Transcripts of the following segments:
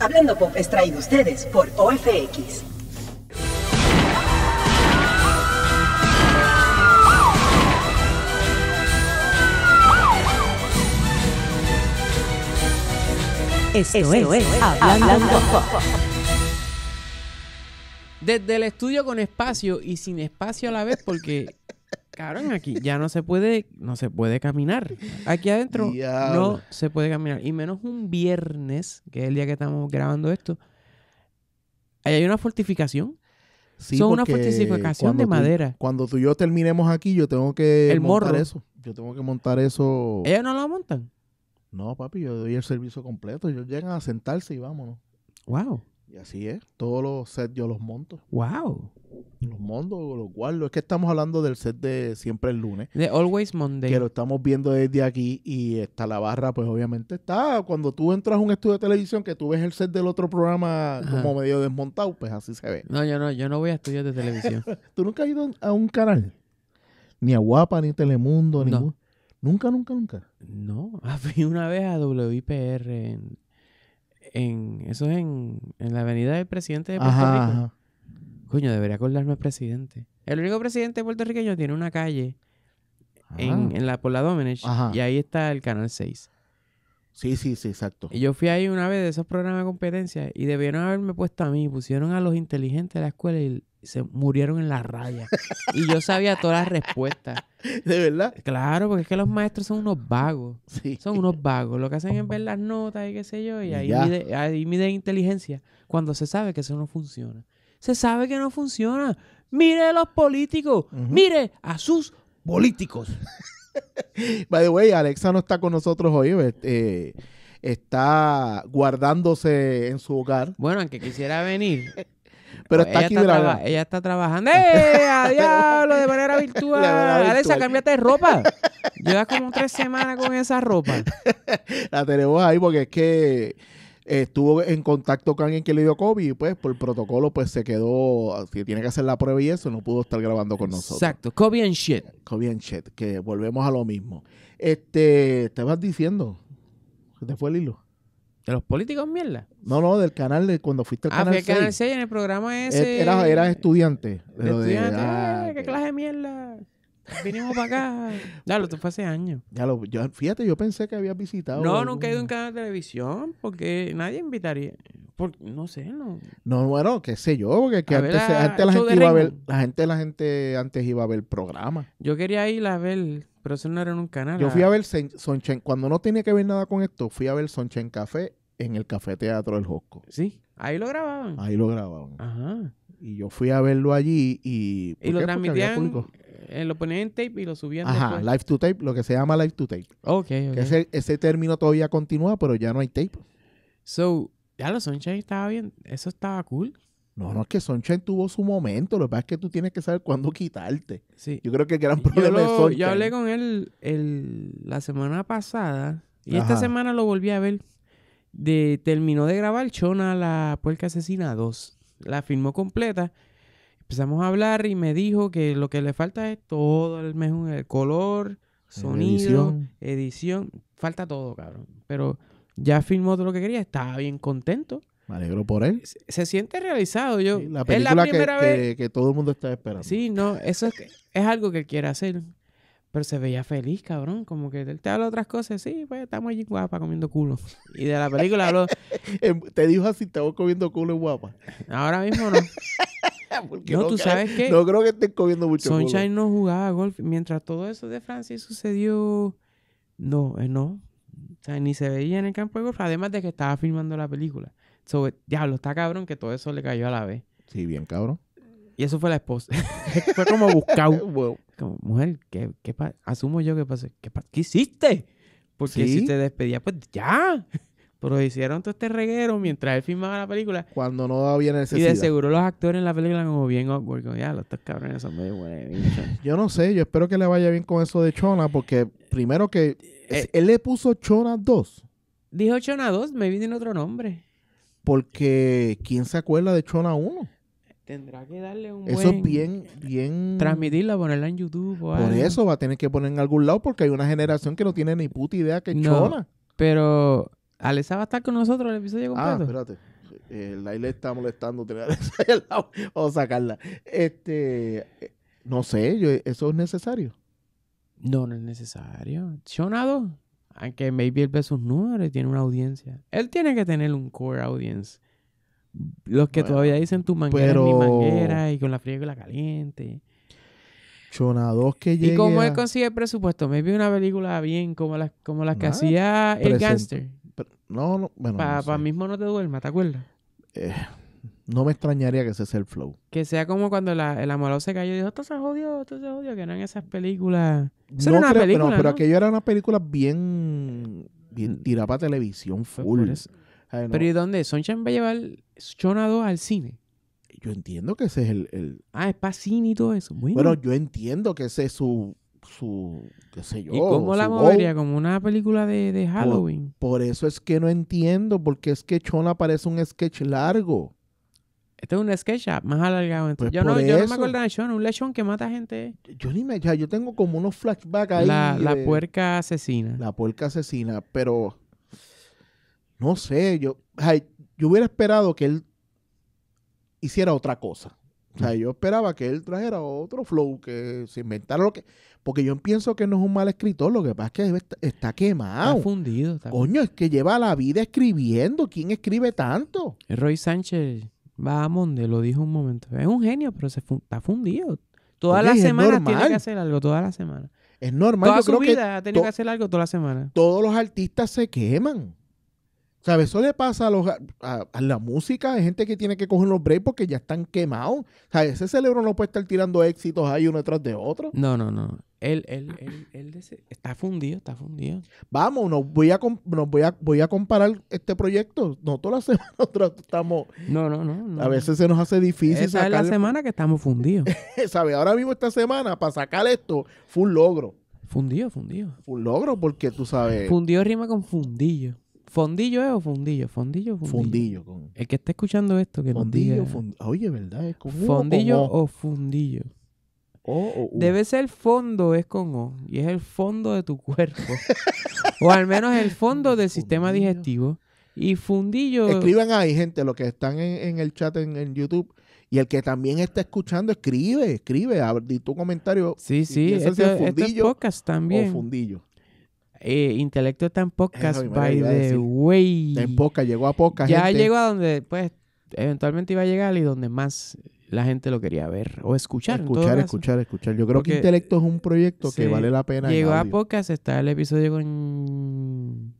Hablando Pop es traído ustedes por OFX. es, Hablando, Pop. Desde el estudio con espacio y sin espacio a la vez, porque Cabrón, aquí ya no se puede, no se puede caminar. Aquí adentro no se puede caminar. Y menos un viernes, que es el día que estamos grabando esto. Ahí hay una fortificación. Son una fortificación de madera. Cuando tú y yo terminemos aquí, yo tengo que montar eso. Yo tengo que montar eso. ¿Ellos no lo montan? No, papi, yo doy el servicio completo. Ellos llegan a sentarse y vámonos. Wow. Y así es. Todos los sets yo los monto. Wow los mondos lo los guardos. Es que estamos hablando del set de siempre el lunes. De Always Monday. Que lo estamos viendo desde aquí y está la barra, pues obviamente está. Cuando tú entras a un estudio de televisión que tú ves el set del otro programa como medio desmontado, pues así se ve. No, yo no, yo no voy a estudios de televisión. ¿Tú nunca has ido a un canal? Ni a Guapa, ni Telemundo, no. Nunca, nunca, nunca. No, ah, fui una vez a WIPR en, eso es en, la avenida del presidente de Puerto Rico. Coño, debería acordarme presidente. El único presidente puertorriqueño tiene una calle en, ah. la, por la Domenech y ahí está el Canal 6. Sí, sí, sí, exacto. Y yo fui ahí una vez de esos programas de competencia y debieron haberme puesto a mí, pusieron a los inteligentes de la escuela y se murieron en la raya. y yo sabía todas las respuestas. ¿De verdad? Claro, porque es que los maestros son unos vagos. Son unos vagos. Lo que hacen es ver las notas y qué sé yo, y ahí miden inteligencia cuando se sabe que eso no funciona. Se sabe que no funciona. Mire a los políticos. Mire a sus políticos. By the way, Alexa no está con nosotros hoy. Eh, eh, está guardándose en su hogar. Bueno, aunque quisiera venir. Pero pues está aquí está Ella está trabajando. ¡Eh! ¡A diablo! De manera virtual. Alexa, cámbiate de ropa. Llevas como tres semanas con esa ropa. La tenemos ahí porque es que estuvo en contacto con alguien que le dio COVID y pues por protocolo pues se quedó, tiene que hacer la prueba y eso, no pudo estar grabando con nosotros. Exacto, COVID and shit. COVID and shit, que volvemos a lo mismo. Este, te vas diciendo, se te fue el hilo. ¿De los políticos mierda? No, no, del canal, de cuando fuiste al ah, canal 6. Ah, canal 6 en el programa e, ese. era estudiante. estudiante, ah, eh, ¿qué clase de mierda? vinimos para acá. Ya, lo fue hace años. Ya yo, fíjate, yo pensé que había visitado. No, nunca he ido a un canal de televisión porque nadie invitaría. Por, no sé, no. No, bueno, qué sé yo, porque antes, la, gente iba a ver, la gente, antes iba a ver programas. Yo quería ir a ver, pero eso no era en un canal. Yo fui a ver Sonchen, cuando no tenía que ver nada con esto, fui a ver Sonchen Café en el Café Teatro del Josco. Sí, ahí lo grababan. Ahí lo grababan. Ajá. Y yo fui a verlo allí y... Y lo transmitían eh, lo ponían en tape y lo subían. Ajá, live to tape, lo que se llama live to tape. Ok, ok. ese, término todavía continúa, pero ya no hay tape. So, ya lo Sunshine estaba bien, eso estaba cool. No, no, es que Sunshine tuvo su momento. Lo que pasa es que tú tienes que saber cuándo quitarte. Sí. Yo creo que el gran problema es Yo hablé con él la semana pasada y esta semana lo volví a ver. De, terminó de grabar Chona la Puerca Asesina 2. La filmó completa empezamos a hablar y me dijo que lo que le falta es todo el mejor, color, sonido, edición. falta todo, cabrón. Pero ya filmó todo lo que quería, estaba bien contento. Me alegro por él. Se, siente realizado. Yo, la película que, que, todo el mundo está esperando. Sí, no, eso es, es algo que él quiere hacer. Pero se veía feliz, cabrón. Como que él te habla otras cosas. Sí, pues estamos allí guapas comiendo culo. Y de la película habló. Em, te dijo así, estamos comiendo culo y guapa. Ahora mismo no. no, tú sabes que. No creo que estén comiendo mucho. Sunshine no jugaba golf. Mientras todo eso de Francis sucedió. No, eh, no. O sea, ni se veía en el campo de golf. Además de que estaba filmando la película. So, diablo, está cabrón que todo eso le cayó a la vez. Sí, bien cabrón. Y eso fue la esposa. fue como buscado. Como, mujer, ¿qué, qué asumo yo que pasé? ¿Qué, hiciste? Porque si te despedía, pues ya. Pero hicieron todo este reguero mientras él filmaba la película. Cuando no había necesidad. Y de seguro los actores en la película como bien awkward. Ya, los estos cabrones son muy buenos. yo no sé, yo espero que le vaya bien con eso de Chona, porque primero que... Eh, él le puso Chona 2. Dijo Chona 2, me viene otro nombre. Porque ¿quién se acuerda de Chona 1? Tendrá que darle un Eso es bien, bien... Transmitirla, ponerla en YouTube o Por eso va a tener que poner en algún lado porque hay una generación que no tiene ni puta idea que es Chona. pero Alexa va a estar con nosotros el episodio ah, completo. Ah, espérate. Eh, isla está molestando tener a Alexa ahí al lado. Vamos a sacarla. Este, eh, no sé, yo, ¿eso es necesario? No, no es necesario. Shonado, aunque maybe él ve sus números y tiene una audiencia. Él tiene que tener un core audience. Los que todavía dicen tu manguera mi manguera y con la fría y la caliente. Chonados que llegue. ¿Y cómo él consigue el presupuesto? Maybe una película bien como las, como que hacía El Gangster no, bueno. Para mismo no te duerma, ¿te acuerdas? Eh, no me extrañaría que ese sea el flow. Que sea como cuando el amorado se cayó y dijo, esto se jodió, esto se jodió, que eran esas películas. Eso no pero, pero aquello era una película bien, bien mm. tirada para televisión, pues, full. pero ¿y dónde? Sonchan va a llevar Shona al cine yo entiendo que ese es el, el... Ah, es para cine y todo eso. bueno. yo entiendo que ese es su su, qué sé yo. ¿Y la movería? Como una película de, Halloween. Por, eso es que no entiendo, porque es que Chona parece un sketch largo. Este es un sketch más alargado. Pues yo, no, me acuerdo de Chona, un lechón que mata gente. Yo ni me, yo tengo como unos flashbacks ahí. La, puerca asesina. La puerca asesina, pero no sé, yo, yo hubiera esperado que él hiciera otra cosa. O yo esperaba que él trajera otro flow, que se inventara lo que. Porque yo pienso que no es un mal escritor, lo que pasa es que está, quemado. Está fundido. Coño, es que lleva la vida escribiendo. ¿Quién escribe tanto? Roy Sánchez va a Monde, lo dijo un momento. Es un genio, pero está fundido. Toda la semana tiene que hacer algo, toda la semana. Es normal. Toda su vida ha tenido que hacer algo toda la semana. Todos los artistas se queman. ¿Sabes? Eso le pasa a, los, la música. Hay gente que tiene que coger los breaks porque ya están quemados. sea, Ese cerebro no puede estar tirando éxitos ahí uno tras de otro. No, no, no. Él, él, él, está fundido, está fundido. Vamos, nos voy a, voy voy a comparar este proyecto. No todas las semanas nosotros estamos... No, no, no, A veces se nos hace difícil sacar... es la semana que estamos fundidos. ¿Sabes? Ahora mismo esta semana, para sacar esto, fue un logro. Fundido, fundido. Fue un logro porque, tú sabes... Fundido rima con fundillo. ¿Fondillo es o fundillo? Fondillo, fundillo. Fundillo. El que está escuchando esto que fondillo, diga... Oye, ¿verdad? ¿Es ¿Fondillo o, fundillo? Debe ser fondo, es con O. Y es el fondo de tu cuerpo. o al menos el fondo del sistema digestivo. Y fundillo... Escriban ahí, gente, los que están en, el chat en, YouTube. Y el que también está escuchando, escribe, escribe, di tu comentario. Sí, sí, este, es fundillo podcast también. O fundillo. Eh, intelecto está en podcast, by the way. en podcast, llegó a podcast. Ya llegó a donde, pues, eventualmente iba a llegar y donde más la gente lo quería ver o escuchar. Escuchar, escuchar, escuchar. Yo creo que Intelecto es un proyecto que vale la pena. Llegó a pocas está el episodio con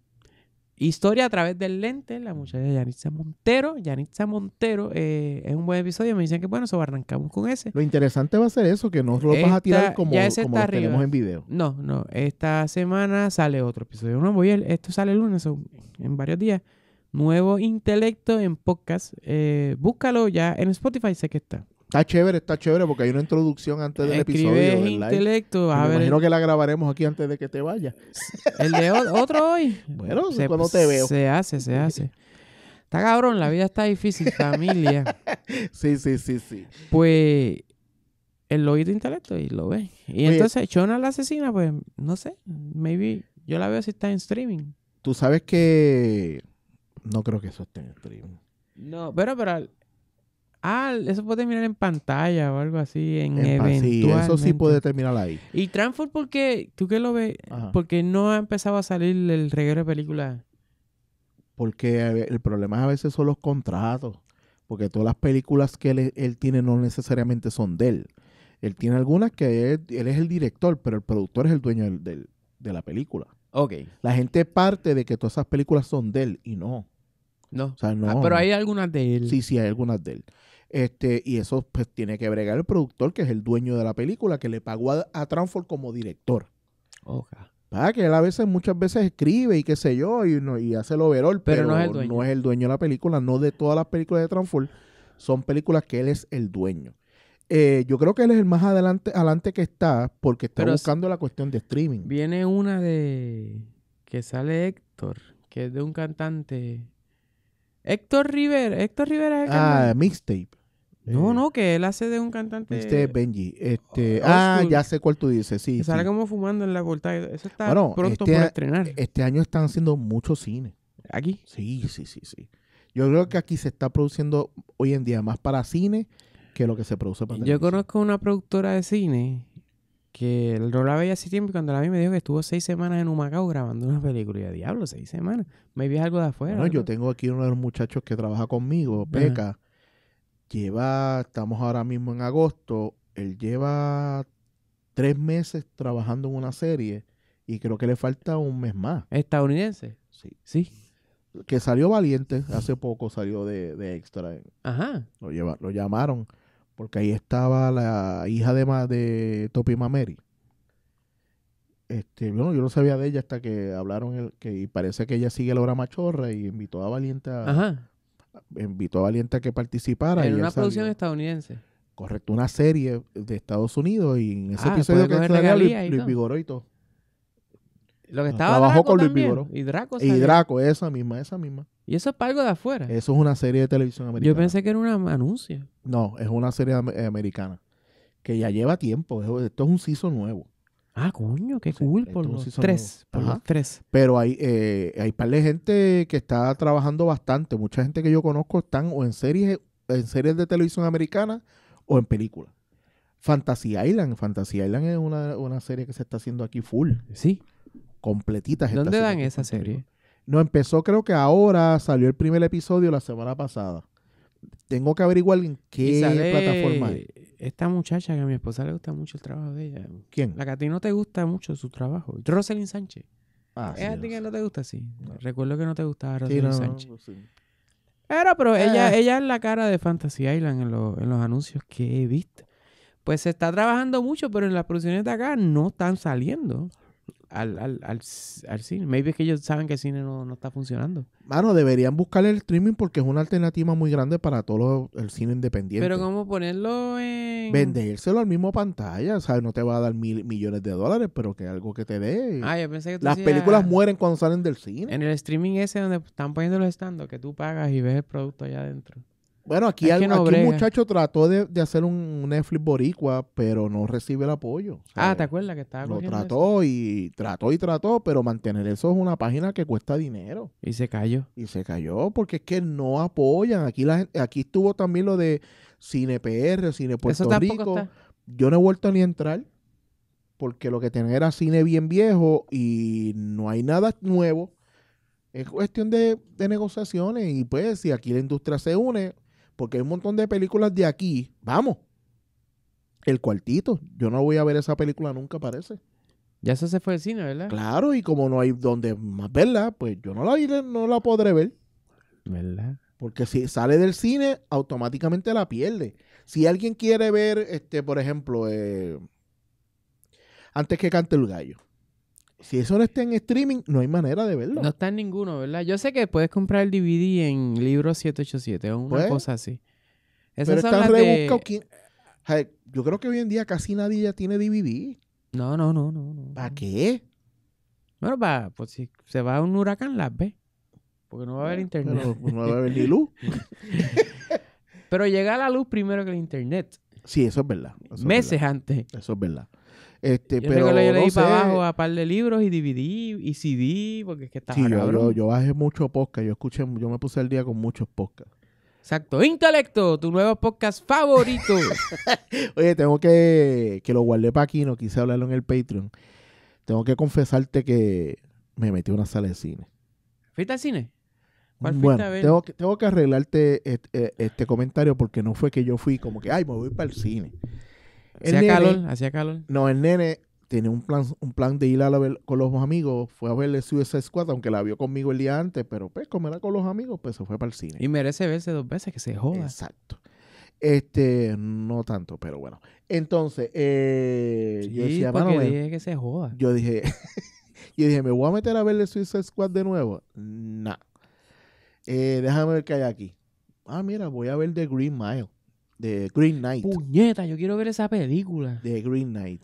Historia a través del lente, la muchacha Yanitza Montero. Yanitza Montero es eh, un buen episodio. Me dicen que bueno, so arrancamos con ese. Lo interesante va a ser eso, que no lo vas a tirar como, como tenemos en video. No, no. Esta semana sale otro episodio. nuevo voy el, esto sale el lunes, en varios días. Nuevo Intelecto en podcast. Eh, búscalo ya en Spotify, sé que está. Está chévere, está chévere porque hay una introducción antes del Escribes episodio. intelecto. A ver. imagino que la grabaremos aquí antes de que te vayas. El de otro hoy. Bueno, se, cuando te veo. Se hace, se hace. Está cabrón, la vida está difícil, familia. sí, sí, sí, sí. Pues el de intelecto y lo ve. Y entonces, Chona la asesina, pues no sé, maybe yo la veo si está en streaming. Tú sabes que no creo que eso esté en streaming. No, pero, pero Ah, eso puede terminar en pantalla o algo así, en, en Sí, eso sí puede terminar ahí. Y por porque tú qué lo ves, ¿Por qué no ha empezado a salir el reguero de películas. Porque eh, el problema a veces son los contratos. Porque todas las películas que él, tiene no necesariamente son de él. Él tiene algunas que él, es el director, pero el productor es el dueño de la película. Ok. La gente parte de que todas esas películas son de él y no. No. no. Ah, pero hay algunas de él. Sí, sí, hay algunas de él. Este, y eso pues, tiene que bregar el productor, que es el dueño de la película, que le pagó a, a como director. Para que él a veces, muchas veces escribe y qué sé yo, y, no, y hace lo verol pero, no, es el dueño. de la película, no de todas las películas de Tranford, son películas que él es el dueño. Eh, yo creo que él es el más adelante, adelante que está, porque está buscando la cuestión de streaming. Viene una de que sale Héctor, que es de un cantante. Héctor Rivera. Héctor Rivera es Ah, mixtape. No, eh, no, que él hace de un cantante. Este Benji. Este, ah, ya sé cuál tú dices, sí. sale como fumando en la cortada. Eso está pronto este por estrenar. Este año están haciendo mucho cine. ¿Aquí? Sí, sí, sí, sí. Yo creo que aquí se está produciendo hoy en día más para cine que lo que se produce para Yo conozco una productora de cine que no la veía hace tiempo y cuando la vi me dijo que estuvo seis semanas en Humacao grabando una película. Y diablo, seis semanas. Me vi algo de afuera. ¿no? yo tengo aquí uno de los muchachos que trabaja conmigo, Peca lleva, estamos ahora mismo en agosto, él lleva tres meses trabajando en una serie y creo que le falta un mes más. ¿Estadounidense? Sí. Sí. Que salió valiente, hace poco salió de, de extra. Eh. Ajá. Lo, lo llamaron porque ahí estaba la hija de, de Topi Mameri. Este, bueno, yo no sabía de ella hasta que hablaron el, que y parece que ella sigue la obra machorra y invitó a Valiente a, Ajá invitó a Valiente a que participara. En una producción estadounidense. Correcto, una serie de Estados Unidos y en ese ah, episodio que se Luis, Luis Vigoró y todo. Lo que ah, estaba abajo con Luis Y Draco. Y Draco, esa misma, esa misma. Y eso es para algo de afuera. Eso es una serie de televisión americana. Yo pensé que era una anuncia No, es una serie eh, americana que ya lleva tiempo. Esto es un siso nuevo. Ah, coño, qué cool, por los tres, por los tres. Pero hay, eh, hay par de gente que está trabajando bastante. Mucha gente que yo conozco están o en series, en series de televisión americana o en películas. Fantasy Island, Fantasy Island es una, serie que se está haciendo aquí full. Sí. Completita. ¿Dónde dan esa serie? No, empezó creo que ahora, salió el primer episodio la semana pasada. Tengo que averiguar en qué plataforma esta muchacha que a mi esposa le gusta mucho el trabajo de ella. ¿Quién? La que a ti no te gusta mucho su trabajo. Rosalind Sánchez. Ah, es a ti que no te gusta, sí. Recuerdo que no te gustaba Rosalind Sánchez. Era, pues pero eh. ella, ella es la cara de Fantasy Island en, en los anuncios que he visto. Pues se está trabajando mucho, pero en las producciones de acá no están saliendo al, al, al, cine. Maybe es que ellos saben que el cine no, está funcionando. bueno deberían buscar el streaming porque es una alternativa muy grande para todo el cine independiente. Pero ¿cómo ponerlo en...? Vendérselo al mismo pantalla, ¿sabes? No te va a dar mil millones de dólares, pero que algo que te dé. Ah, Las películas mueren cuando salen del cine. En el streaming ese donde están poniendo los estandos que tú pagas y ves el producto allá adentro. Bueno, aquí, un muchacho trató de, hacer un Netflix boricua, pero no recibe el apoyo. Ah, ¿te acuerdas que estaba Lo trató y trató y trató, pero mantener eso es una página que cuesta dinero. Y se cayó. Y se cayó porque es que no apoyan. Aquí la aquí estuvo también lo de CinePR, Cine Puerto Rico. Yo no he vuelto ni a entrar porque lo que tenía era cine bien viejo y no hay nada nuevo. Es cuestión de, de negociaciones y pues si aquí la industria se une, porque hay un montón de películas de aquí. Vamos. El cuartito. Yo no voy a ver esa película nunca, parece. Ya eso se fue al cine, ¿verdad? Claro, y como no hay donde más verla, pues yo no la, no la podré ver. ¿Verdad? Porque si sale del cine, automáticamente la pierde. Si alguien quiere ver, este, por ejemplo, eh, antes que cante el gallo si eso no está en streaming, no hay manera de verlo. No está en ninguno, ¿verdad? Yo sé que puedes comprar el DVD en Libro 787 o una pues. cosa así. pero están rebuscados. Yo creo que hoy en día casi nadie ya tiene DVD. No, no, no, no. ¿Para qué? Bueno, para, pues si se va a un huracán, las ve. Porque no va a haber internet. no va a haber ni luz. pero llega la luz primero que el internet. Sí, eso es verdad. Meses antes. Eso es verdad. Este, pero yo para abajo a par de libros y DVD y CD, porque es que sí, yo, bajé mucho podcast, yo escuché, yo me puse el día con muchos podcasts. Exacto. Intelecto, tu nuevo podcast favorito. Oye, tengo que, que lo guardé para aquí, no quise hablarlo en el Patreon. Tengo que confesarte que me metí a una sala de cine. ¿Fuiste al cine? bueno, Tengo, que, tengo que arreglarte eh, eh, este, comentario porque no fue que yo fui como que, ay, me voy para el cine. Hacía calor, hacía No, el nene tiene un plan, un plan de ir a la ver, con los amigos, fue a verle Suicide Squad, aunque la vio conmigo el día antes, pero pues como era con los amigos, pues se fue para el cine. Y merece verse dos veces, que se joda. Exacto. Este, no tanto, pero bueno. Entonces, eh, yo decía, dije que se Yo dije, yo dije, me voy a meter a verle Suicide Squad de nuevo. Nah. Eh, déjame ver qué hay aquí. Ah, mira, voy a ver The Green Mile. De Green Knight. Puñeta, yo quiero ver esa película. De Green Knight.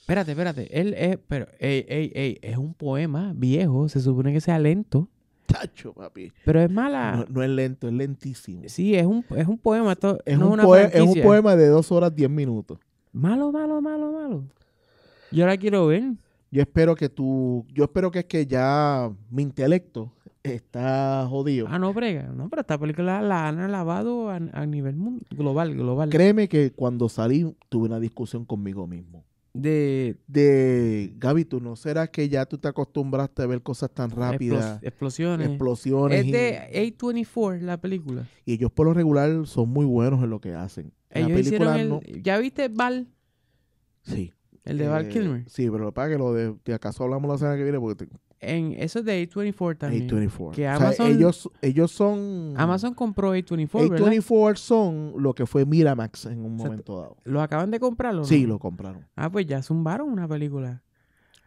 Espérate, espérate. Él es, pero, es un poema viejo. Se supone que sea lento. Tacho, papi. Pero es mala. No, es lento, es lentísimo. Sí, es un, es un poema. es, un poema de dos horas diez minutos. Malo, malo, malo, malo. Yo la quiero ver. Yo espero que tú, yo espero que es que ya mi intelecto está jodido. Ah, no, brega. No, pero esta película la han alabado a, nivel global, global. Créeme que cuando salí tuve una discusión conmigo mismo. De, de Gaby, ¿tú no será que ya tú te acostumbraste a ver cosas tan rápidas? explosiones. Explosiones. Es de A24 la película. Y ellos por lo regular son muy buenos en lo que hacen. Ellos hicieron ¿Ya viste Val? Sí. El de Val eh, Kilmer. Sí, pero lo que que lo de, de acaso hablamos la semana que viene porque te, en eso de A24 también. 24 Que Amazon, ellos, ellos son. Amazon compró A24. A24 son lo que fue Miramax en un momento dado. ¿Lo acaban de comprar o no? Sí, lo compraron. Ah, pues ya zumbaron una película.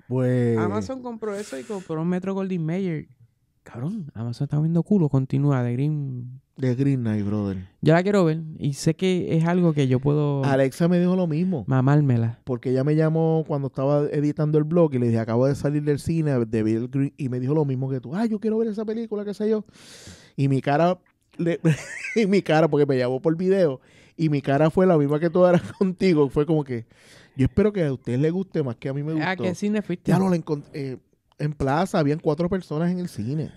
Pues. Amazon compró eso y compró un Metro Golden Mayer. Cabrón, Amazon está viendo culo. Continúa, de Green de Green Knight, brother. Yo la quiero ver y sé que es algo que yo puedo. Alexa me dijo lo mismo. Mamármela. Porque ella me llamó cuando estaba editando el blog y le dije, acabo de salir del cine de ver Green y me dijo lo mismo que tú. Ah, yo quiero ver esa película, qué sé yo. Y mi cara, y mi cara, porque me llamó por video, y mi cara fue la misma que tú eras contigo. Fue como que, yo espero que a usted le guste más que a mí me gustó. Ah, qué cine fuiste? Ya no la encontré. Eh, en plaza habían cuatro personas en el cine.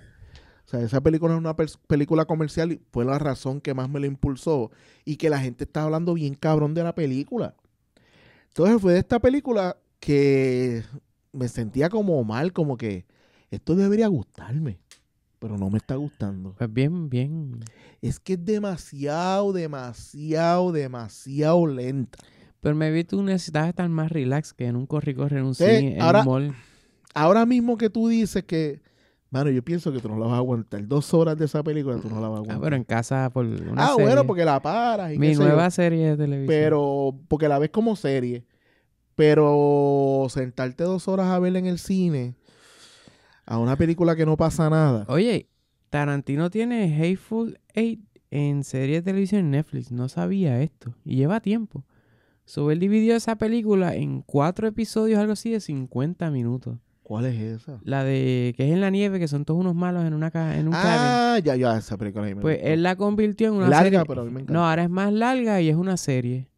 O sea, esa película es una película comercial y fue la razón que más me la impulsó y que la gente está hablando bien cabrón de la película. Entonces fue de esta película que me sentía como mal, como que esto debería gustarme, pero no me está gustando. Pues bien, bien. Es que es demasiado, demasiado, demasiado lenta. Pero me vi tú necesitas estar más relax que en un corre-corre en un sí, Ahora mismo que tú dices que yo pienso que tú no la vas a aguantar. Dos horas de esa película tú no la vas a aguantar. Ah, pero en casa por una Ah, bueno, porque la paras. Mi nueva serie de televisión. Pero, porque la ves como serie. Pero sentarte dos horas a verla en el cine, a una película que no pasa nada. Oye, Tarantino tiene Hateful Eight en serie de televisión en Netflix. No sabía esto. Y lleva tiempo. el él dividió esa película en cuatro episodios, algo así, de 50 minutos. ¿Cuál es esa? La de que es en la nieve, que son todos unos malos en una caja en un Ah, ya, ya, esa película Pues él la convirtió en una larga, pero a mí me encanta. No, ahora es más larga y es una serie.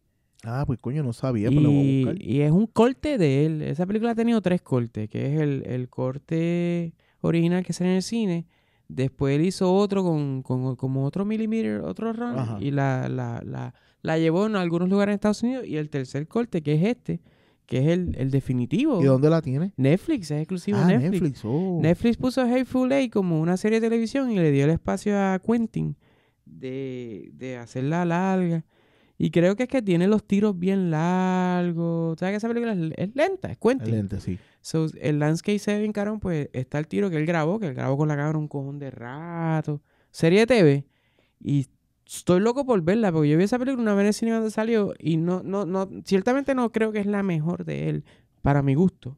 Ah, pues coño, no sabía, pero pues, voy a buscar. Y es un corte de él. Esa película ha tenido tres cortes, que es el, el corte original que sale en el cine. Después él hizo otro con, con como otro millimeter otro run, y la, la, la, la llevó en algunos lugares en Estados Unidos. Y el tercer corte, que es este, que es el, definitivo. ¿Y dónde la tiene? Netflix, es exclusivo de ah, Netflix. Netflix, oh. Netflix puso Hateful Eight como una serie de televisión y le dio el espacio a Quentin de, hacerla larga. Y creo que es que tiene los tiros bien largos. ¿Sabes qué que esa película es, lenta, es Quentin. Es lenta, sí. So, el Landscape Seven, carón, pues está el tiro que él grabó, que él grabó con la cámara un cojón de rato. Serie de TV. Y estoy loco por verla, porque yo vi esa película una vez en el cine cuando salió y no, no, no, ciertamente no creo que es la mejor de él, para mi gusto.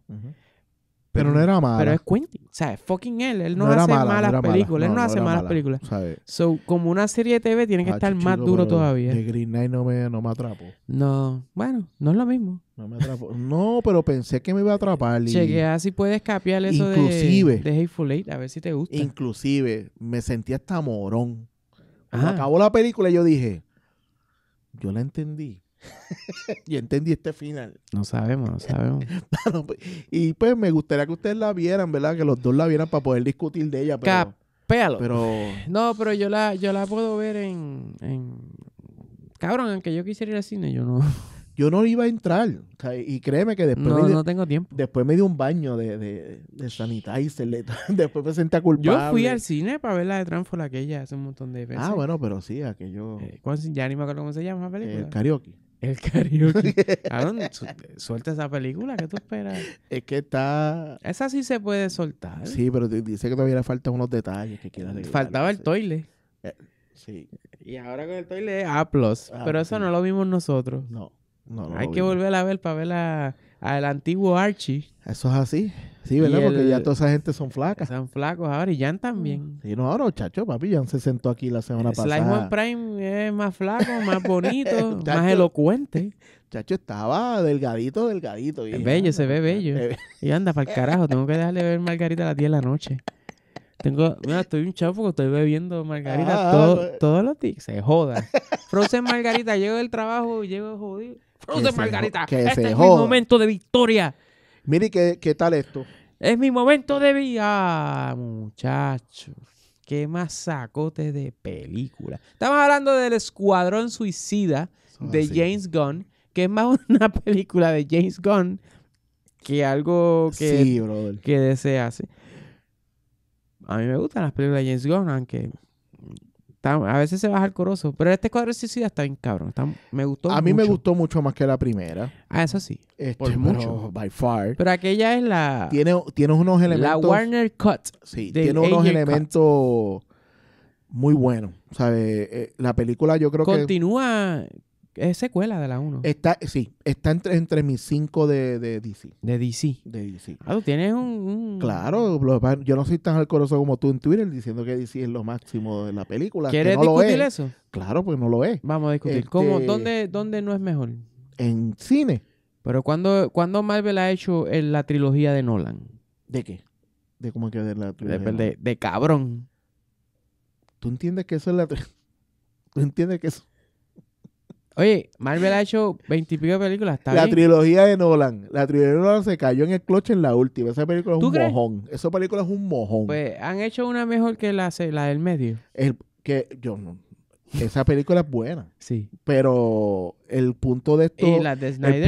Pero, no era mala. Pero es Quentin. O sea, es fucking él. Él no, hace malas películas. él no, hace malas películas. So, como una serie de TV tiene que ah, estar más duro todavía. De Green Knight no me, no atrapo. No, bueno, no es lo mismo. No me atrapo. no, pero pensé que me iba a atrapar. Y... Chequea si puedes capiar eso inclusive, de, de Hateful Eight, a ver si te gusta. Inclusive, me sentí hasta morón acabó la película, y yo dije, yo la entendí. yo entendí este final. No sabemos, no sabemos. Pues, y pues me gustaría que ustedes la vieran, ¿verdad? Que los dos la vieran para poder discutir de ella. Pero, No, pero yo la, yo la puedo ver en... Cabrón, aunque yo quisiera ir al cine, yo no. yo no iba a entrar. y créeme que después. No, no tengo tiempo. Después me di un baño de, de, de sanitizer. después me senté culpable. Yo fui al cine para ver la de la aquella hace un montón de veces. Ah, bueno, pero sí, aquello. Eh, ya ni me acuerdo cómo se llama la película. El karaoke. El karaoke. Ah, suelta esa película, ¿qué tú esperas? Es que está. Esa sí se puede soltar. Sí, pero dice que todavía le faltan unos detalles que quieras Faltaba el toile. Eh, sí. Y ahora con el toile es ah, pero eso no lo vimos nosotros. No. Hay que volver a ver para ver al antiguo Archie. Eso es así. Sí, ¿verdad? Porque ya toda esa gente son flacas. Son flacos ahora y Jan también. Sí, no, ahora chacho, papi, Jan se sentó aquí la semana el Slime One Prime es más flaco, más bonito, más elocuente. Chacho estaba delgadito, delgadito. es bello, se ve bello. Eh, y anda, para el carajo, tengo que dejarle ver Margarita a las 10 de la noche. Tengo, mira, estoy un chavo porque estoy bebiendo margarita ah, todo, pues. todos los días. Se joda. Frozen margarita, llego del trabajo, y llego jodido de Margarita. este es mi momento de victoria. Mire, ¿qué, tal esto? Es mi momento de vida, ah, muchachos. Qué más sacote de película. Estamos hablando del Escuadrón Suicida ah, de James Gunn, que es más una película de James Gunn que algo que, sí, que desease. A mí me gustan las películas de James Gunn, aunque a veces se baja el corozo. Pero este cuadro de sí está bien cabrón. me gustó A mí me gustó mucho más que la primera. Ah, eso sí. Este, mucho. By far. Pero aquella es la... Tiene, tiene unos elementos... La Warner Cut. Sí, tiene unos elementos muy buenos. ¿Sabe? Eh, la película yo creo que... Continúa es secuela de la 1. Está, sí, está entre, mis 5 de, DC. De DC. De DC. Ah, tú tienes un. Claro, yo no soy tan alcoroso como tú en Twitter diciendo que DC es lo máximo de la película. ¿Quieres discutir eso? Claro, pues no lo es. Vamos a discutir. ¿Cómo? Este, ¿Dónde, no es mejor? En cine. Pero ¿cuándo, Marvel ha hecho la trilogía de Nolan? ¿De qué? ¿De cómo que de la trilogía? De, cabrón. ¿Tú entiendes que eso es la. ¿Tú entiendes que eso Oye, Marvel ha hecho veintipico películas. la trilogía de Nolan. La trilogía de Nolan se cayó en el cloche en la última. Esa película es un mojón. Esa película es un mojón. Pues han hecho una mejor que la, la del medio. El, que yo Esa película es buena. Sí. Pero el punto de esto.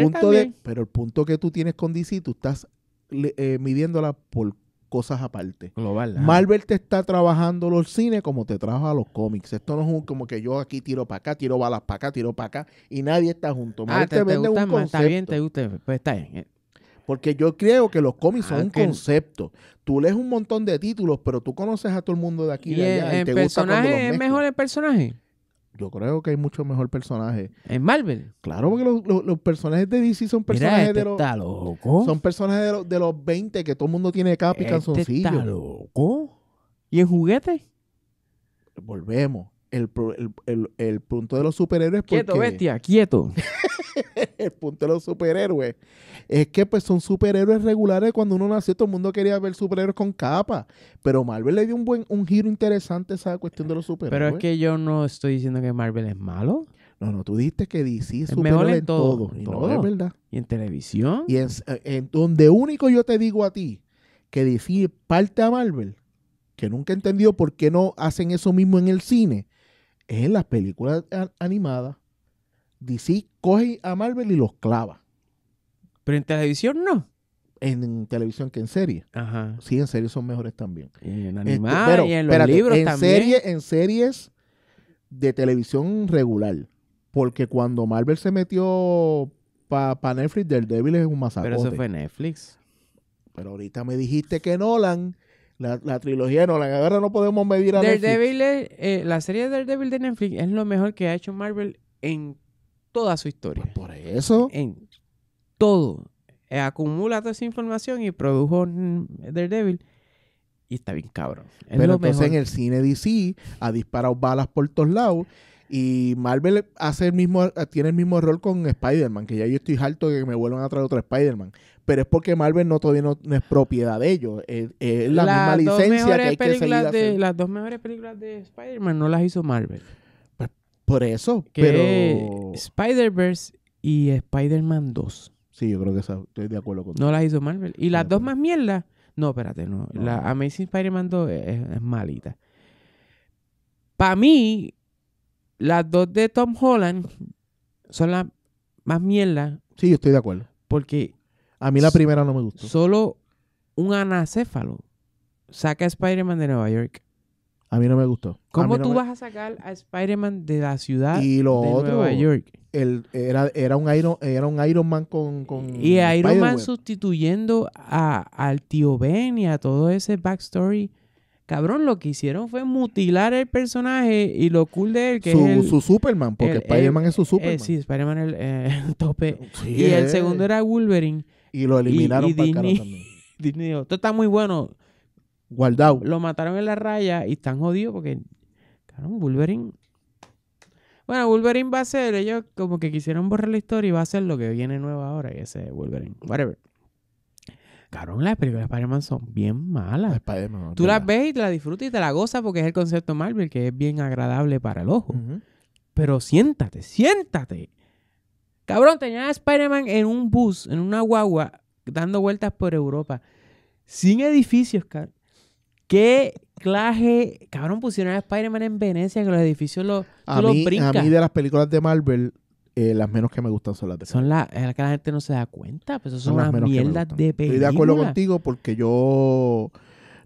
punto pero el punto que tú tienes con DC, tú estás eh, midiéndola por cosas aparte. Global. Marvel te está trabajando los cines como te trabaja los cómics. Esto no es como que yo aquí tiro para acá, tiro balas para acá, tiro para acá y nadie está junto. Ah, Marvel te, un concepto. Está pues está bien. Eh. Porque yo creo que los cómics son ah, un concepto. Tú lees un montón de títulos, pero tú conoces a todo el mundo de aquí y de allá. y te gusta los ¿Es mejor el personaje? yo creo que hay mucho mejor personaje. ¿En Marvel? Claro, porque los, personajes de DC este son personajes de los. Son personajes de los, de los 20 que todo el mundo tiene capa y este Está loco. ¿Y en juguete? Volvemos. El, punto de los superhéroes. Quieto, bestia, quieto. el punto de los superhéroes es que pues son superhéroes regulares. Cuando uno nació, todo el mundo quería ver superhéroes con capa. Pero Marvel le dio un buen un giro interesante esa cuestión de los superhéroes. Pero es que yo no estoy diciendo que Marvel es malo. No, no, tú dijiste que DC es un en, todo. Y verdad. Y en televisión. Y en, donde único yo te digo a ti que DC parte a Marvel, que nunca entendió por qué no hacen eso mismo en el cine, es en las películas animadas. DC coge a Marvel y los clava. Pero en televisión no. En, televisión que en serie. Ajá. Sí, en serie son mejores también. en este, animales pero, en los en Serie, en series de televisión regular. Porque cuando Marvel se metió para pa Netflix, Devil es un masacre. Pero eso fue Netflix. Pero ahorita me dijiste que Nolan, la, trilogía de Nolan, ahora no podemos medir a Daredevil, eh, la serie de Daredevil de Netflix es lo mejor que ha hecho Marvel en toda su historia. Pues por eso. En todo. Eh, acumula toda esa información y produjo Daredevil. Y está bien cabrón. Pero entonces en el cine DC ha disparado balas por todos lados. Y Marvel hace el mismo, tiene el mismo rol con Spider-Man, que ya yo estoy harto de que me vuelvan a traer otro Spider-Man. Pero es porque Marvel no todavía no, es propiedad de ellos. Eh, eh, es, la misma licencia que hay que de, Las dos mejores películas de Spider-Man no las hizo Marvel. Por eso, que pero... Spider-Verse y Spider-Man 2. Sí, yo creo que esa, estoy de acuerdo con No las hizo Marvel. Y las dos más mierdas... No, espérate, no. La Amazing Spider-Man 2 es, es malita. Para mí, las dos de Tom Holland son las más mierdas. Sí, yo estoy de acuerdo. Porque... A mí la primera no me gustó. Solo un anacéfalo saca a Spider-Man de Nueva York. A mí no me gustó. ¿Cómo tú vas a sacar a Spider-Man de la ciudad y de Nueva York? era, un Iron, era un Iron Man con... y Iron Man sustituyendo a, al tío Ben y a todo ese backstory. Cabrón, lo que hicieron fue mutilar el personaje y lo cool de él que su, Superman, porque Spider-Man es su eh, Superman. sí, Spider-Man es el, eh, tope. y el eh. segundo era Wolverine. Y lo eliminaron para Disney, también. esto está muy bueno Guardado. Lo mataron en la raya y están jodidos porque, Cabrón, Wolverine. Bueno, Wolverine va a ser, ellos como que quisieron borrar la historia y va a ser lo que viene nuevo ahora, y ese Wolverine. Whatever. Cabrón, las películas de Spider-Man son bien malas. Tú las ves y te las disfrutas y te las gozas porque es el concepto Marvel que es bien agradable para el ojo. Pero siéntate, siéntate. Cabrón, tenía a Spider-Man en un bus, en una guagua, dando vueltas por Europa, sin edificios, cabrón. ¿Qué claje? Cabrón, pusieron a Spider-Man en Venecia, que los edificios los, a A mí de las películas de Marvel, eh, las menos que me gustan son las de Son las que la gente no se da cuenta, pues son, las mierdas de películas. Estoy de acuerdo contigo porque yo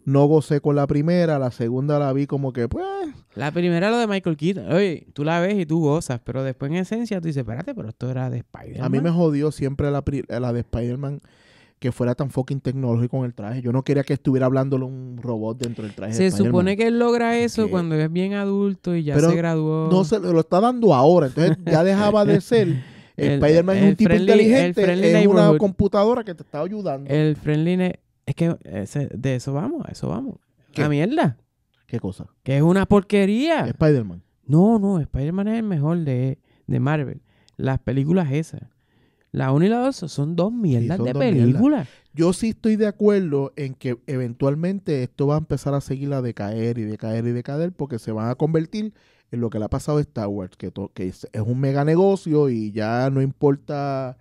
no gocé con la primera, la segunda la vi como que, pues... La primera lo de Michael Keaton. Oye, tú la ves y tú gozas, pero después en esencia tú dices, espérate, pero esto era de Spider-Man. A mí me jodió siempre la, la de Spider-Man que fuera tan fucking tecnológico con el traje. Yo no quería que estuviera hablando un robot dentro del traje. Se supone que él logra eso cuando es bien adulto y ya se graduó. No se lo está dando ahora, entonces ya dejaba de ser. Spider-Man es un tipo inteligente, es una computadora que te está ayudando. El friendly es que de eso vamos, a eso vamos. La mierda. ¿Qué cosa? Que es una porquería. Spider-Man. No, no, Spider-Man es el mejor de Marvel. Las películas esas. La 1 y la 2 son dos mierdas de película. películas. Yo sí estoy de acuerdo en que eventualmente esto va a empezar a seguir a decaer y decaer y decaer porque se van a convertir en lo que le ha pasado a Star Wars, que, es, un mega negocio y ya no importa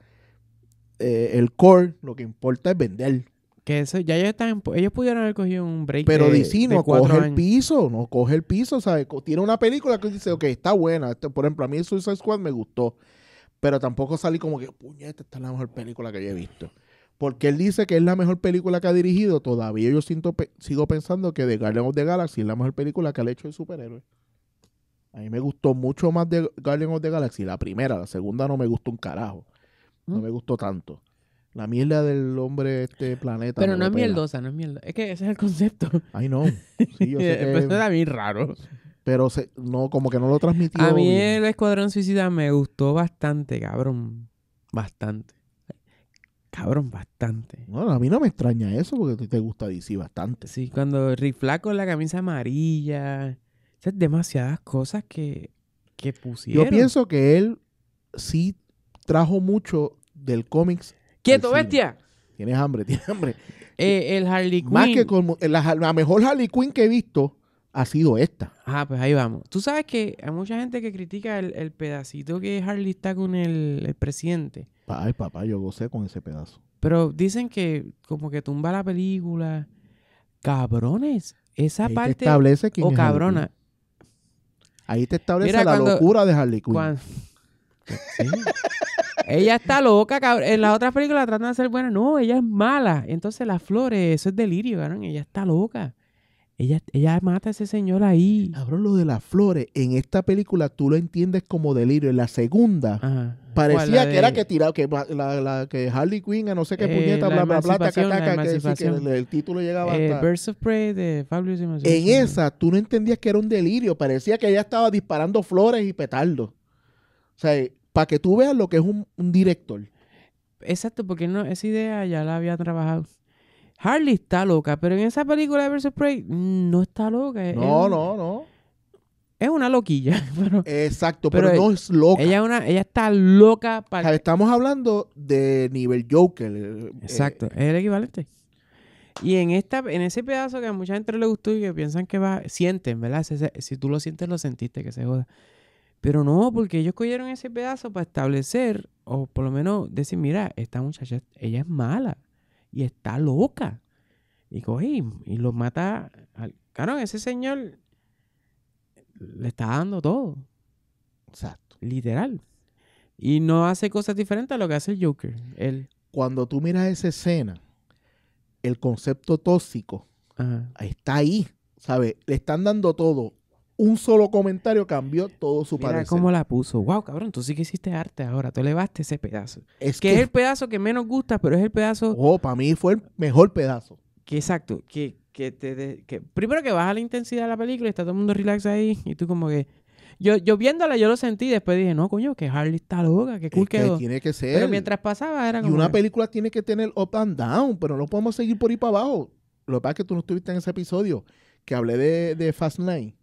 eh, el core, lo que importa es vender. Que eso, ya ellos, están, ellos pudieron haber cogido un break. Pero de, no coge el piso, no coge el piso, sea, Tiene una película que dice, ok, está buena. Este, por ejemplo, a mí el Suicide Squad me gustó pero tampoco salí como que, puñeta, esta es la mejor película que yo he visto. Porque él dice que es la mejor película que ha dirigido, todavía yo sigo pensando que de Guardian of the Galaxy es la mejor película que ha hecho el superhéroe. A mí me gustó mucho más de Guardian of the Galaxy, la primera, la segunda no me gustó un carajo. No mm. me gustó tanto. La mierda del hombre este planeta. Pero no, es mierdosa, no es mierda. Es que ese es el concepto. Ay, no. Sí, yo sé que... raro. Pero no, como que no lo transmitió. A mí el Escuadrón Suicida me gustó bastante, cabrón. Bastante. Cabrón, bastante. Bueno, a mí no me extraña eso porque te gusta DC bastante. Sí, cuando rifla Flaco la camisa amarilla. Esas demasiadas cosas que, pusieron. Yo pienso que él sí trajo mucho del cómics. ¡Quieto, bestia! Tienes hambre, tienes hambre. Eh, el Harley Quinn. Más que como la, mejor Harley Quinn que he visto ha sido esta. Ah, pues ahí vamos. Tú sabes que hay mucha gente que critica el, pedacito que Harley está con el, presidente. Ay, papá, yo gocé con ese pedazo. Pero dicen que como que tumba la película. Cabrones, esa parte... establece o cabrona. Ahí te establece la locura de Harley Quinn. ella está loca, cabrón. En las otras películas tratan de ser buena. No, ella es mala. Entonces las flores, eso es delirio, cabrón. Ella está loca. Ella, mata a ese señor ahí. Cabrón, lo de las flores, en esta película tú lo entiendes como delirio. En la segunda, parecía que era que tiraba, que, la, Harley Quinn, a no sé qué eh, puñeta, bla, bla, taca, que, el, título llegaba eh, En esa, tú no entendías que era un delirio. Parecía que ella estaba disparando flores y petardos. O sea, para que tú veas lo que es un, director. Exacto, porque esa idea ya la había trabajado. Harley está loca, pero en esa película de Versus Prey mm, no está loca. No, no, no. Es una loquilla. Exacto, pero, no es loca. Ella, una, ella está loca para. Estamos hablando de nivel Joker. Eh, Exacto, eh, es el equivalente. Y en esta, en ese pedazo que a mucha gente le gustó y que piensan que va, sienten, ¿verdad? Si, si, tú lo sientes, lo sentiste, que se joda. Pero no, porque ellos cogieron ese pedazo para establecer, o por lo menos decir, mira, esta muchacha, ella es mala y está loca. Y cogí y lo mata. Al... Claro, ese señor le está dando todo. Exacto. Literal. Y no hace cosas diferentes a lo que hace el Joker. Cuando tú miras esa escena, el concepto tóxico está ahí. sabe Le están dando todo un solo comentario cambió todo su Mira cómo la puso. Wow, cabrón, tú sí que hiciste arte ahora. Tú elevaste ese pedazo. Es que, es el pedazo que menos gusta, pero es el pedazo... Oh, para mí fue el mejor pedazo. Que exacto. Que, te... que, primero que baja la intensidad de la película y está todo el mundo relax ahí. Y tú como que... Yo, yo viéndola, yo lo sentí. Después dije, no, coño, que Harley está loca, que cool que tiene que ser. Pero mientras pasaba era Y una película tiene que tener up and down, pero no podemos seguir por ahí para abajo. Lo que pasa es que tú no estuviste en ese episodio que hablé de, de Fast Night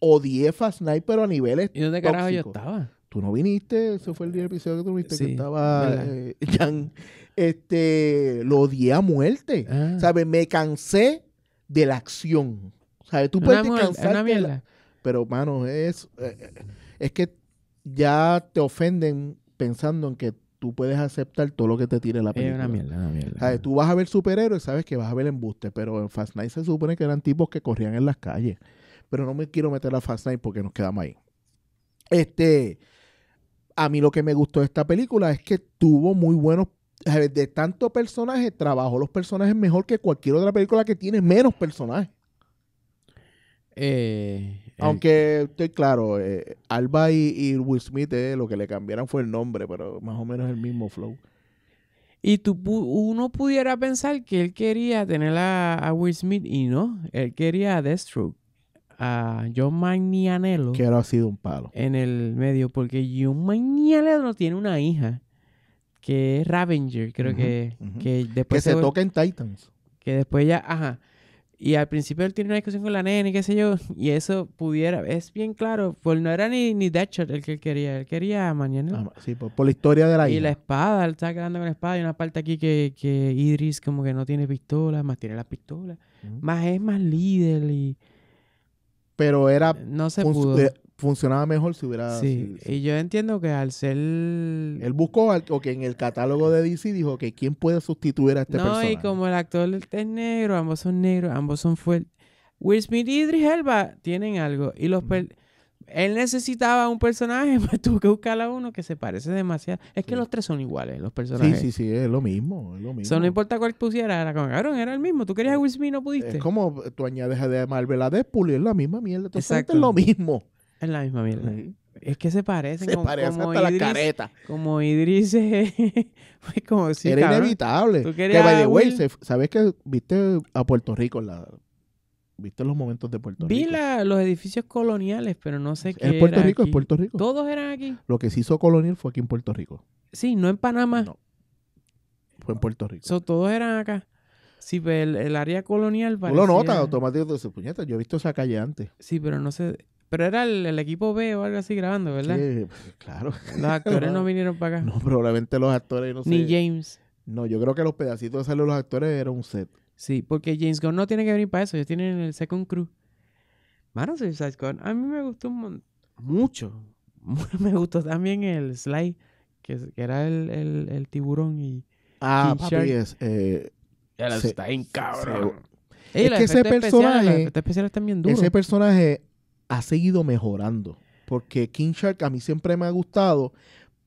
odié Fast Night, pero a niveles. ¿Y dónde carajo yo estaba? Tú no viniste, ese fue el día episodio que tuviste, que estaba eh, Este, lo odié a muerte. Ah. ¿Sabes? Me cansé de la acción. ¿Sabes? Tú puedes cansar. Pero, mano, es, eh, eh, es que ya te ofenden pensando en que tú puedes aceptar todo lo que te tire la película. Es una mierda, una mierda. Tú vas a ver superhéroes, sabes que vas a ver embuste, pero en Fast Night se supone que eran tipos que corrían en las calles pero no me quiero meter a Fast Night porque nos quedamos ahí. Este, a mí lo que me gustó de esta película es que tuvo muy buenos eh, de tanto personaje, trabajó los personajes mejor que cualquier otra película que tiene menos personajes. Eh, Aunque estoy claro, eh, Alba y, Will Smith lo que le cambiaron fue el nombre, pero más o menos el mismo flow. Y tú, uno pudiera pensar que él quería tener a Will Smith y no, él quería a Deathstroke a John Magnanello. Que ahora ha sido un palo. En el medio, porque John no tiene una hija, que es Ravenger, creo que, que después... se, toca en Titans. Que después ya, ajá. Y al principio él tiene una discusión con la nena y qué sé yo. Y eso pudiera, es bien claro. Pues no era ni, ni Deadshot el que él quería. Él quería a ah, sí, pues, por, la historia de la Y la espada, él está quedando con la espada. y una parte aquí que, Idris como que no tiene pistola, más tiene la pistola. Más es más líder y pero era... No se pudo. Eh, funcionaba mejor si hubiera... Sí. y yo entiendo que al ser... Él buscó o que en el catálogo de DC dijo que quién puede sustituir a este personaje. No, y como el actor es negro, ambos son negros, ambos son fuertes. Will Smith y Idris Elba tienen algo. Y los él necesitaba un personaje, pues tuvo que buscar a uno que se parece demasiado. Es que los tres son iguales, los personajes. Sí, sí, sí, es lo mismo, es lo mismo. no importa cuál pusiera, era como cabrón, era el mismo. Tú querías a Will Smith, no pudiste. Es como tú añades a Marvel a Deadpool es la misma mierda. Tú Exacto. Es lo mismo. Es la misma mierda. Es que se parecen. Se parecen hasta Idris, la careta. Como Idris. como, si. era inevitable. que by the way, ¿sabes que viste a Puerto Rico en la ¿Viste los momentos de Puerto Rico? Vi los edificios coloniales, pero no sé qué. Es Puerto Rico, es Puerto Rico. Todos eran aquí. Lo que se hizo colonial fue aquí en Puerto Rico. Sí, no en Panamá. No. Fue en Puerto Rico. So, todos eran acá. Sí, pero pues, el, área colonial. Parecía... Tú lo notas automáticamente. su puñeta, yo he visto esa calle antes. Sí, pero no sé. Pero era el, equipo B o algo así grabando, ¿verdad? Sí, pues, claro. Los actores no vinieron para acá. No, probablemente los actores no sé. Ni James. No, yo creo que los pedacitos de salir los actores era un set. Sí, porque James Gunn no tiene que venir para eso. Ellos tienen el Second Crew. Mano, Suicide Squad, a mí me gustó mucho. me gustó también el Sly, que, era el, tiburón y... Ah, sí papi, es, eh, está cabrón. es que ese personaje... Ese personaje ha seguido mejorando. Porque King Shark a mí siempre me ha gustado,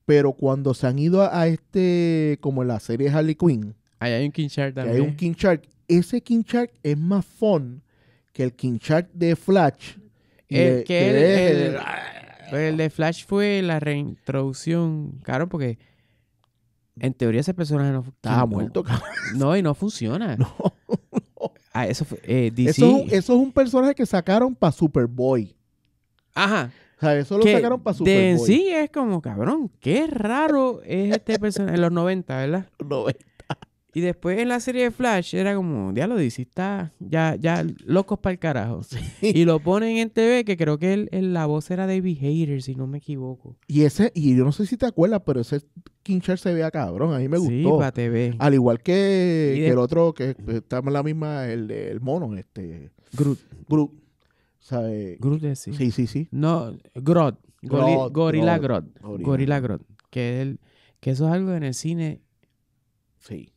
pero cuando se han ido a, este, como en la serie Harley Quinn, hay un King Shark también. hay un King Shark. Ese King Shark es más fun que el King Shark de Flash. El de, el, pues Flash fue la reintroducción, claro, porque en teoría ese personaje no estaba muerto, No, y no funciona. No. Ah, eso, fue, eh, Eso, es un personaje que sacaron para Superboy. Ajá. O sea, eso lo sacaron para Superboy. De sí es como, cabrón, qué raro es este personaje en los 90, ¿verdad? 90. Y después en la serie de Flash era como, ya lo dice, está ya, ya locos para el carajo. Y lo ponen en TV, que creo que él la voz era David Hater, si no me equivoco. Y ese, y yo no sé si te acuerdas, pero ese King Shark se veía cabrón, a mí me gustó. Sí, para TV. Al igual que, el otro, que está en la misma, el, de el mono, este. Groot. Groot. Groot es sí. Sí, sí, sí. No, Groot. Gorilla Groot. Gorilla Groot. Que, que eso es algo en el cine. Sí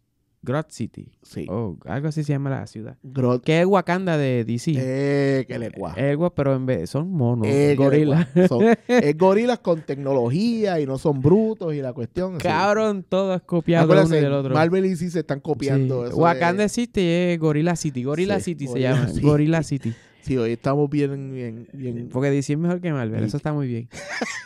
Grot City. Sí. Oh, algo así se llama la ciudad. Grot. Que es Wakanda de DC. Eh, que le cua. Eh, pero en vez, son monos, eh, gorilas. Son, es eh, gorilas con tecnología y no son brutos y la cuestión. Cabrón, todos es uno del otro. Marvel y DC se están copiando. Wakanda existe y es Gorilla City. Gorilla City se llama. Gorilla City. Sí, hoy estamos bien, bien, bien. Porque DC es mejor que Marvel, eso está muy bien.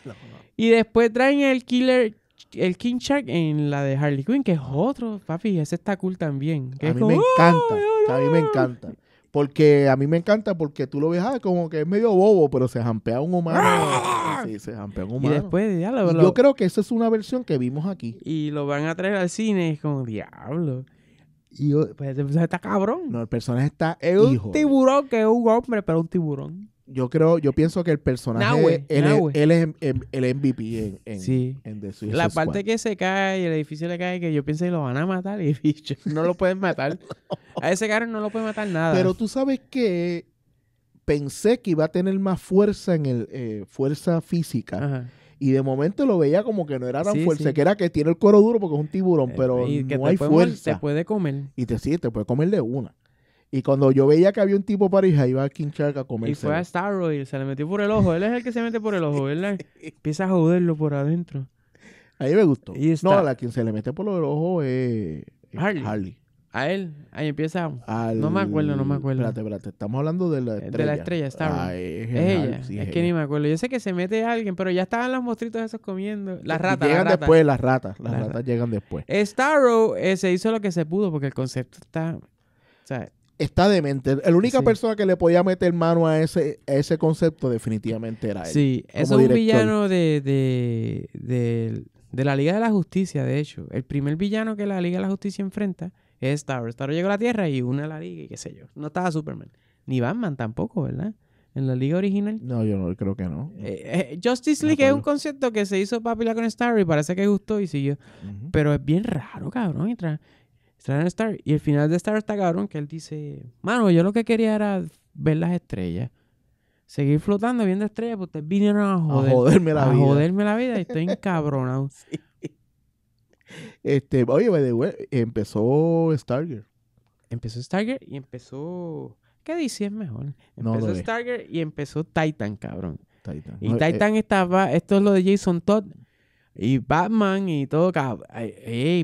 Y después traen el Killer el King Shark en la de Harley Quinn, que es otro, papi, ese está cool también. a mí me encanta, a mí me encanta. Porque a mí me encanta porque tú lo ves ah, como que es medio bobo, pero se jampea un humano. ¡Ah! sí, se jampea un humano. Y después, yo creo que esa es una versión que vimos aquí. Y lo van a traer al cine, es como, diablo. Y yo, pues, está cabrón. No, el personaje está. Es un tiburón que es un hombre, pero un tiburón yo creo, yo pienso que el personaje, él, Es, em, em, el, el MVP en, en, The La parte que se cae, y el edificio le cae, que yo pienso que lo van a matar y bicho, no lo pueden matar. A ese carro no lo puede matar nada. Pero tú sabes que pensé que iba a tener más fuerza en el, eh, fuerza física. Y de momento lo veía como que no era tan fuerte, que era que tiene el cuero duro porque es un tiburón, eh, pero no hay fuerza fuerza. Te puede comer. Y te sí, te puede comer de una. Y cuando yo veía que había un tipo pareja, iba a King a comer. Y fue a y se le metió por el ojo. Él es el que se mete por el ojo, ¿verdad? Empieza a joderlo por adentro. A mí me gustó. No, a la quien se le mete por el ojo es Harley. A él, ahí empieza. No me acuerdo, no me acuerdo. Espérate, espérate. Estamos hablando de la estrella. De la estrella, Starro. Ah, es, es, que ni me acuerdo. Yo sé que se mete alguien, pero ya estaban los mostritos esos comiendo. Las eh, ratas. Llegan después, las ratas. Las ratas llegan después. Starro eh, se hizo lo que se pudo porque el concepto está. O está demente. La única persona que le podía meter mano a ese, ese concepto definitivamente era él. Sí, es un villano de, de, la Liga de la Justicia, de hecho. El primer villano que la Liga de la Justicia enfrenta es Star. Star llegó a la Tierra y una a la Liga y qué sé yo. No estaba Superman. Ni Batman tampoco, ¿verdad? En la liga original. No, yo no creo que no. Eh, eh, Justice League es un concepto que se hizo para con Star y parece que gustó y siguió. Pero es bien raro, cabrón. mientras... Y el final de Star está cabrón, que él dice, mano, yo lo que quería era ver las estrellas. Seguir flotando viendo estrellas, pues ustedes vinieron a, joderme la vida. A joderme la vida y estoy encabronado. Este, oye, empezó Stargirl. Empezó Stargirl y empezó... ¿Qué dice es mejor? Empezó no y empezó Titan, cabrón. Titan. Y eh, Titan estaba... Esto es lo de Jason Todd. Y Batman y todo,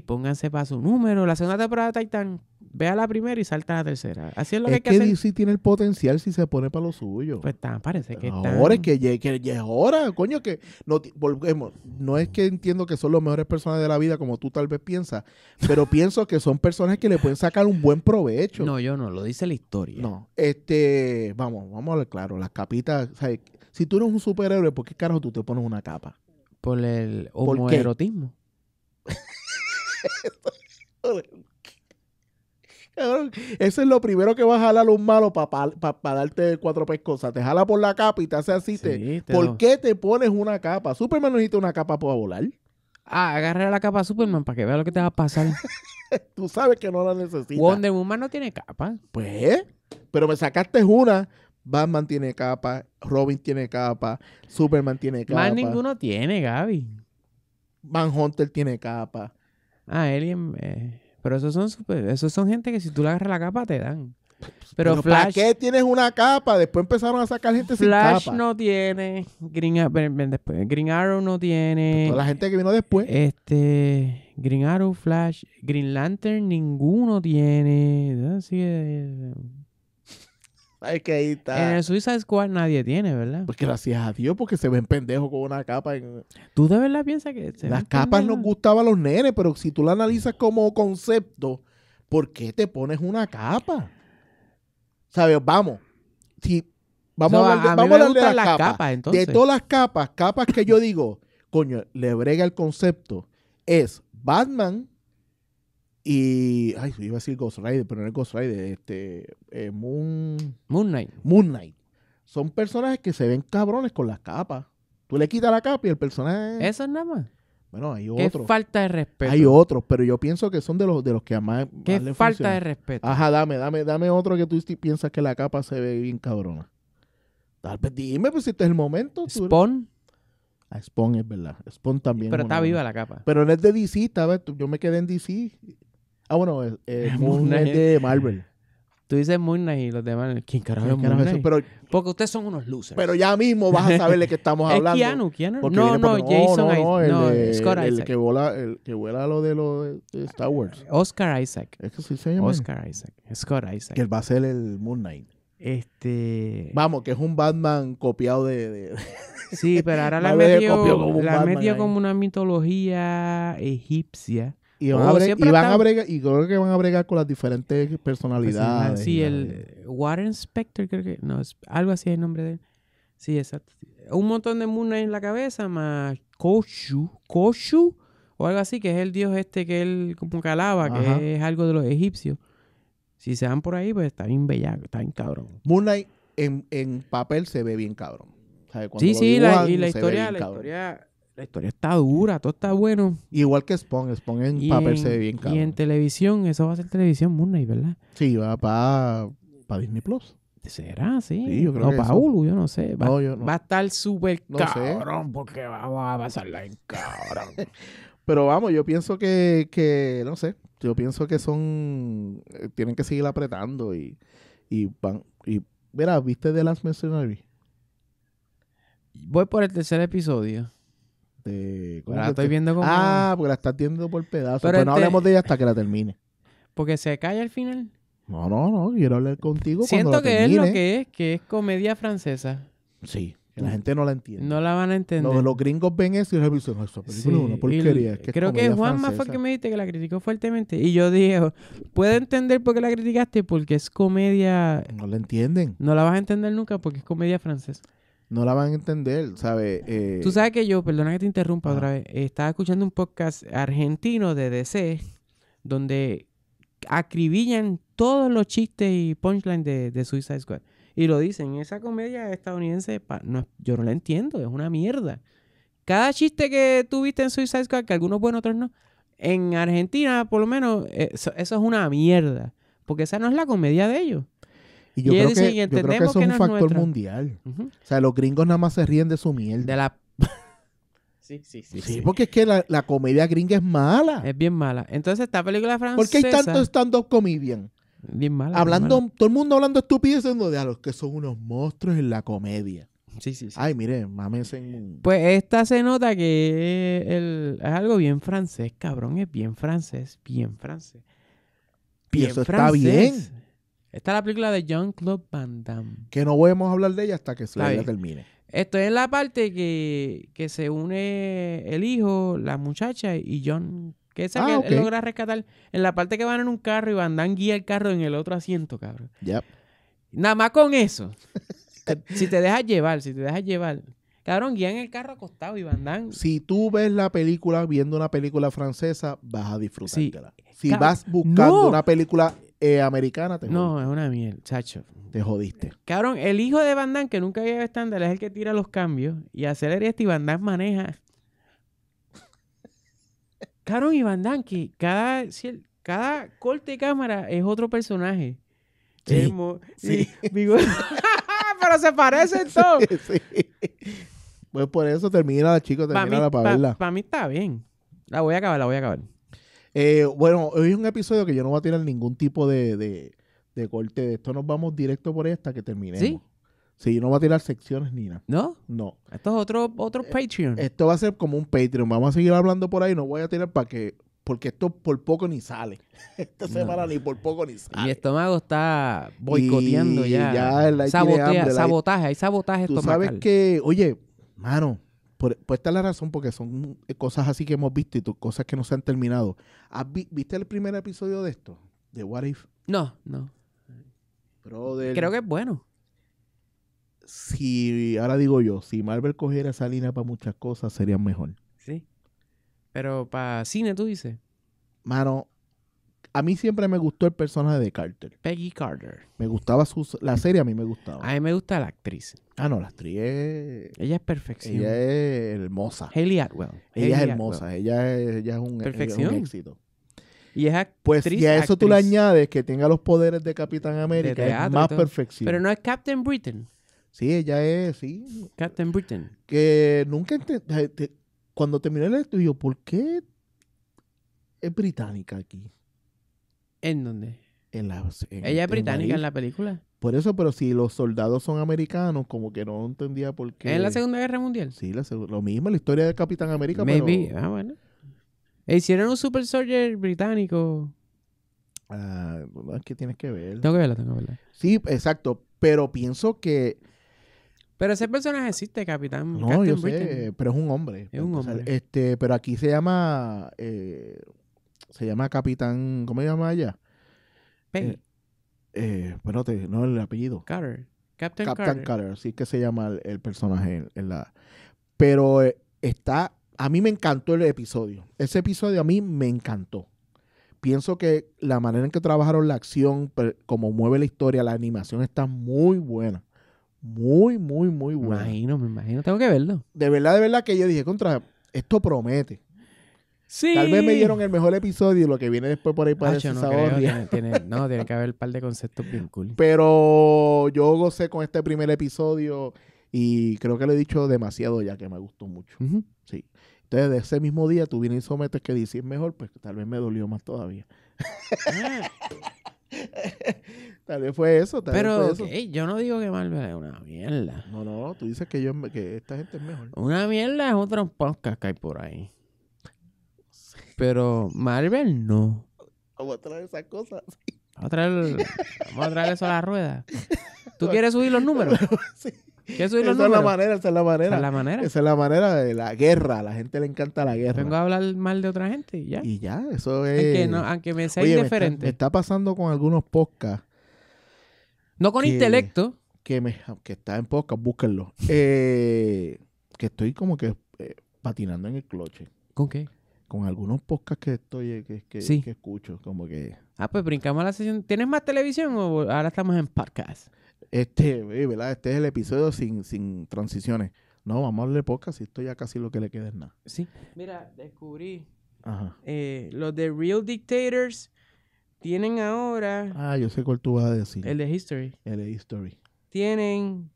pónganse para su número. La segunda temporada de Titan, vea la primera y salta a la tercera. Así es lo que hay que, DC tiene el potencial si se pone para lo suyo. Pues está, parece que Ahora es que ya, es hora, coño, que no volvemos. No es que entiendo que son los mejores personas de la vida, como tú tal vez piensas, pero pienso que son personas que le pueden sacar un buen provecho. No, yo no, lo dice la historia. No, este, vamos, vamos a ver, claro, las capitas, si tú eres un superhéroe, ¿por qué carajo tú te pones una capa? Por el erotismo Eso es lo primero que va a jalar un malo para darte cuatro pescosas. Te jala por la capa y te hace así. te, ¿Por qué te pones una capa? Superman no necesita una capa para volar. Ah, agarra la capa Superman para que vea lo que te va a pasar. Tú sabes que no la necesitas. Wonder Woman no tiene capa. Pues, pero me sacaste una Batman tiene capa, Robin tiene capa, Superman tiene capa. Más ninguno tiene, Gaby. Hunter tiene capa. Ah, Alien. Eh, pero esos son son gente que si tú le agarras la capa te dan. Pero, Flash. ¿Para qué tienes una capa? Después empezaron a sacar gente Flash sin capa. Flash no tiene. Green, Arrow no tiene. toda la gente que vino después. Este. Green Arrow, Flash, Green Lantern, ninguno tiene. Así eh, en el Suicide Squad nadie tiene, ¿verdad? Porque gracias a Dios, porque se ven pendejos con una capa. ¿Tú de verdad piensas que Las capas nos gustaban a los nenes, pero si tú la analizas como concepto, ¿por qué te pones una capa? ¿Sabes? Vamos. Si, vamos a, hablar, De todas las capas, capas que yo digo, coño, le brega el concepto, es Batman y. Ay, iba a decir Ghost Rider, pero no es Ghost Rider. Este, eh, Moon. Moon Knight. Moon Knight. Son personajes que se ven cabrones con las capas. Tú le quitas la capa y el personaje. Eso es nada más. Bueno, hay otros. Qué falta de respeto. Hay otros, pero yo pienso que son de los de los que más. Qué le falta de respeto. Ajá, dame, dame, dame otro que tú piensas que la capa se ve bien cabrona. Tal vez dime, pues si este es el momento. Spawn. Ah, Spawn es verdad. Spawn también. Pero está viva la capa. Pero no es de DC, ¿sabes? Yo me quedé en DC. Ah, bueno, es Moon Knight de Marvel. Tú dices Moon Knight y los demás, ¿quién carajo es Moon Knight? porque ustedes son unos losers. Pero ya mismo vas a saber de qué estamos hablando. es Keanu, no, no, Jason Isaac. No, el, no, Que el que vuela lo de, los Star Wars. Oscar Isaac. ¿Es que sí se llama? Oscar Isaac. Scott Isaac. Que va a ser el Moon Knight. Este... Vamos, que es un Batman copiado de... Sí, pero ahora la metió la metió como una mitología egipcia y van, a, bregar, y creo que van a bregar con las diferentes personalidades. Sí, el Warren Specter, creo que, no, es, algo así es el nombre de él. Sí, exacto. Un montón de muna en la cabeza, más Koshu, Koshu, o algo así, que es el dios este que él como calaba que es algo de los egipcios. Si se van por ahí, pues está bien bellaco, está bien cabrón. Moon en, papel se ve bien cabrón. sí, sí, y la historia la historia está dura, todo está bueno. Igual que Spawn, Spawn en papel se ve bien caro. Y en televisión, eso va a ser televisión Moon Knight, ¿verdad? Sí, va para Disney Plus. ¿Será? Sí. no, yo no sé. Va, a estar súper cabrón porque vamos a pasarla en cabrón. Pero vamos, yo pienso que, no sé, yo pienso que son, eh, tienen que seguir apretando y, y van, y, mira, ¿viste The Last Mercenary? Voy por el tercer episodio. Este, la estoy viendo como. Ah, porque la está viendo por pedazos. Pero, no este hablemos de ella hasta que la termine. Porque se cae al final. No, no, no. Quiero hablar contigo. Siento que es lo que es, que es comedia francesa. Sí. La gente no la entiende. No la van a entender. Los, gringos ven eso y revisan esa película que creo que Juan más que me dice que la criticó fuertemente. Y yo dije, oh, puedo entender por qué la criticaste, porque es comedia... No la entienden. No la vas a entender nunca porque es comedia francesa no la van a entender, ¿sabes? Eh, tú sabes que yo, perdona que te interrumpa otra vez, eh, estaba escuchando un podcast argentino de DC donde acribillan todos los chistes y punchlines de, Suicide Squad. Y lo dicen, esa comedia estadounidense, no, yo no la entiendo, es una mierda. Cada chiste que tuviste en Suicide Squad, que algunos buenos, otros no, en Argentina por lo menos eh, eso es una mierda, porque esa no es la comedia de ellos. Y yo, creo, que, eso es un factor mundial. O sea, los gringos nada más se ríen de su mierda. De la... sí, sí, sí, sí, porque es que la, comedia gringa es mala. Es bien mala. Entonces, esta película francesa... ¿Por qué hay tanto stand-up comedian? Bien mala. Hablando, todo el mundo hablando estupidez, de a los que son unos monstruos en la comedia. Sí, sí, sí. Ay, mire, mames en... Pues esta se nota que el, es algo bien francés, cabrón. Es bien francés, bien francés. Bien y eso está bien. Esta la película de John claude Van Damme. Que no podemos hablar de ella hasta que su vida termine. Esto es la parte que, que, se une el hijo, la muchacha y John. Que esa ah, que logra rescatar. En la parte que van en un carro y Van Damme guía el carro en el otro asiento, cabrón. Ya. Nada más con eso. si te dejas llevar, si te dejas llevar. Cabrón, guían el carro acostado y Van Damme... Si tú ves la película viendo una película francesa, vas a disfrutártela. Si vas buscando una película eh, americana, No, es una miel, chacho. Te jodiste. Cabrón, el hijo de Van que nunca lleva estándar, es el que tira los cambios. Y acelera este y Van maneja. Cabrón y Van que cada, cada corte de cámara es otro personaje. pero se parece todos. Pues por eso termina, chicos, termina la para Para mí está bien. La voy a acabar, la voy a acabar. Eh, bueno, hoy es un episodio que yo no voy a tirar ningún tipo de, de, de corte de esto. Nos vamos directo por esta que terminemos. ¿Sí? Sí, no voy a tirar secciones ni nada. ¿No? No. Esto es otro, otro eh, Patreon. Esto va a ser como un Patreon. Vamos a seguir hablando por ahí. No voy a tirar para que. Porque esto por poco ni sale. Esta semana ni por poco ni sale. Mi estómago está boicoteando y ya. ya sabotaje. Hay sabotaje. Tú sabes que, oye, mano, por, pues está la razón, porque son cosas así que hemos visto y cosas que no se han terminado. ¿Viste el primer episodio de esto? De What If. No, no. Creo que es bueno. Si, ahora digo yo, si Marvel cogiera esa línea para muchas cosas, sería mejor. Sí. Pero para cine, tú dices. Mano, a mí siempre me gustó el personaje de Carter. Peggy Carter. Me gustaba su, la serie, a mí me gustaba. A mí me gusta la actriz. Ah, no, la actriz Ella es perfección. Ella es hermosa. Hayley Atwell. Ella es hermosa, Ella, es, ella es un, un éxito. Y es actriz, Pues si a eso tú le añades que tenga los poderes de Capitán América, es más perfección. Pero no es Captain Britain. Sí, ella es, sí. Captain Britain. Que nunca Cuando terminé el estudio, ¿por qué es británica aquí? ¿En dónde? En la, Ella es británica en la película. Por eso, pero si los soldados son americanos, como que no entendía por qué. ¿En la Segunda Guerra Mundial? Sí, la, lo mismo, la historia del Capitán América. Maybe. Ah, bueno. Hicieron un Super Soldier británico. Ah, es que tienes que ver. Tengo que verla, tengo que verla. Sí, exacto, pero pienso que... Pero ese personaje existe, Capitán. No, yo sé, pero es un hombre. Es un hombre. Este, pero aquí se llama... Eh, se llama Capitán, ¿cómo se llama ella? Peggy. Eh, eh no el apellido. Carter. Captain, Carter. Sí que se llama el, personaje en, la... Pero eh, está... A mí me encantó el episodio. Ese episodio a mí me encantó. Pienso que la manera en que trabajaron la acción, como mueve la historia, la animación está muy buena. Muy, muy, muy buena. Me imagino, me imagino. Tengo que verlo. De verdad, de verdad que yo dije, contra, esto promete. Tal vez me dieron el mejor episodio y lo que viene después por ahí para no no, tiene que haber un par de conceptos bien cool. Pero yo gocé con este primer episodio y creo que lo he dicho demasiado ya que me gustó mucho. Sí. Entonces, de ese mismo día tú vienes y sometes que dices mejor, pues tal vez me dolió más todavía. tal vez fue eso. Pero yo no digo que Marvel es una mierda. No, no, tú dices que, que esta gente es mejor. Una mierda es otro podcast que hay por ahí. Pero Marvel no. Vamos a traer esas cosas. Vamos a traer, eso a la rueda. ¿Tú quieres subir los números? sí. ¿Quieres subir los esa números? Es la manera, esa es la manera. Esa es la manera. Esa es la manera de la guerra. A la gente le encanta la guerra. Vengo a hablar mal de otra gente y ya. Y ya, eso es. Aunque, me sea diferente. está, pasando con algunos podcasts. No con intelecto. Que, me, que está en podcast, búsquenlo. Eh, que estoy como que eh, patinando en el cloche. ¿Con qué? con algunos podcasts que estoy eh, que, escucho, como que Ah, pues brincamos a la sesión. ¿Tienes más televisión o ahora estamos en podcast? Este, eh, ¿verdad? Este es el episodio sin, transiciones. No, vamos a hablar de podcast y esto ya casi lo que le queda es nada. Sí. Mira, descubrí Ajá. Eh, los de Real Dictators tienen ahora Ah, yo sé cuál tú vas a decir. El de History. El de History. Tienen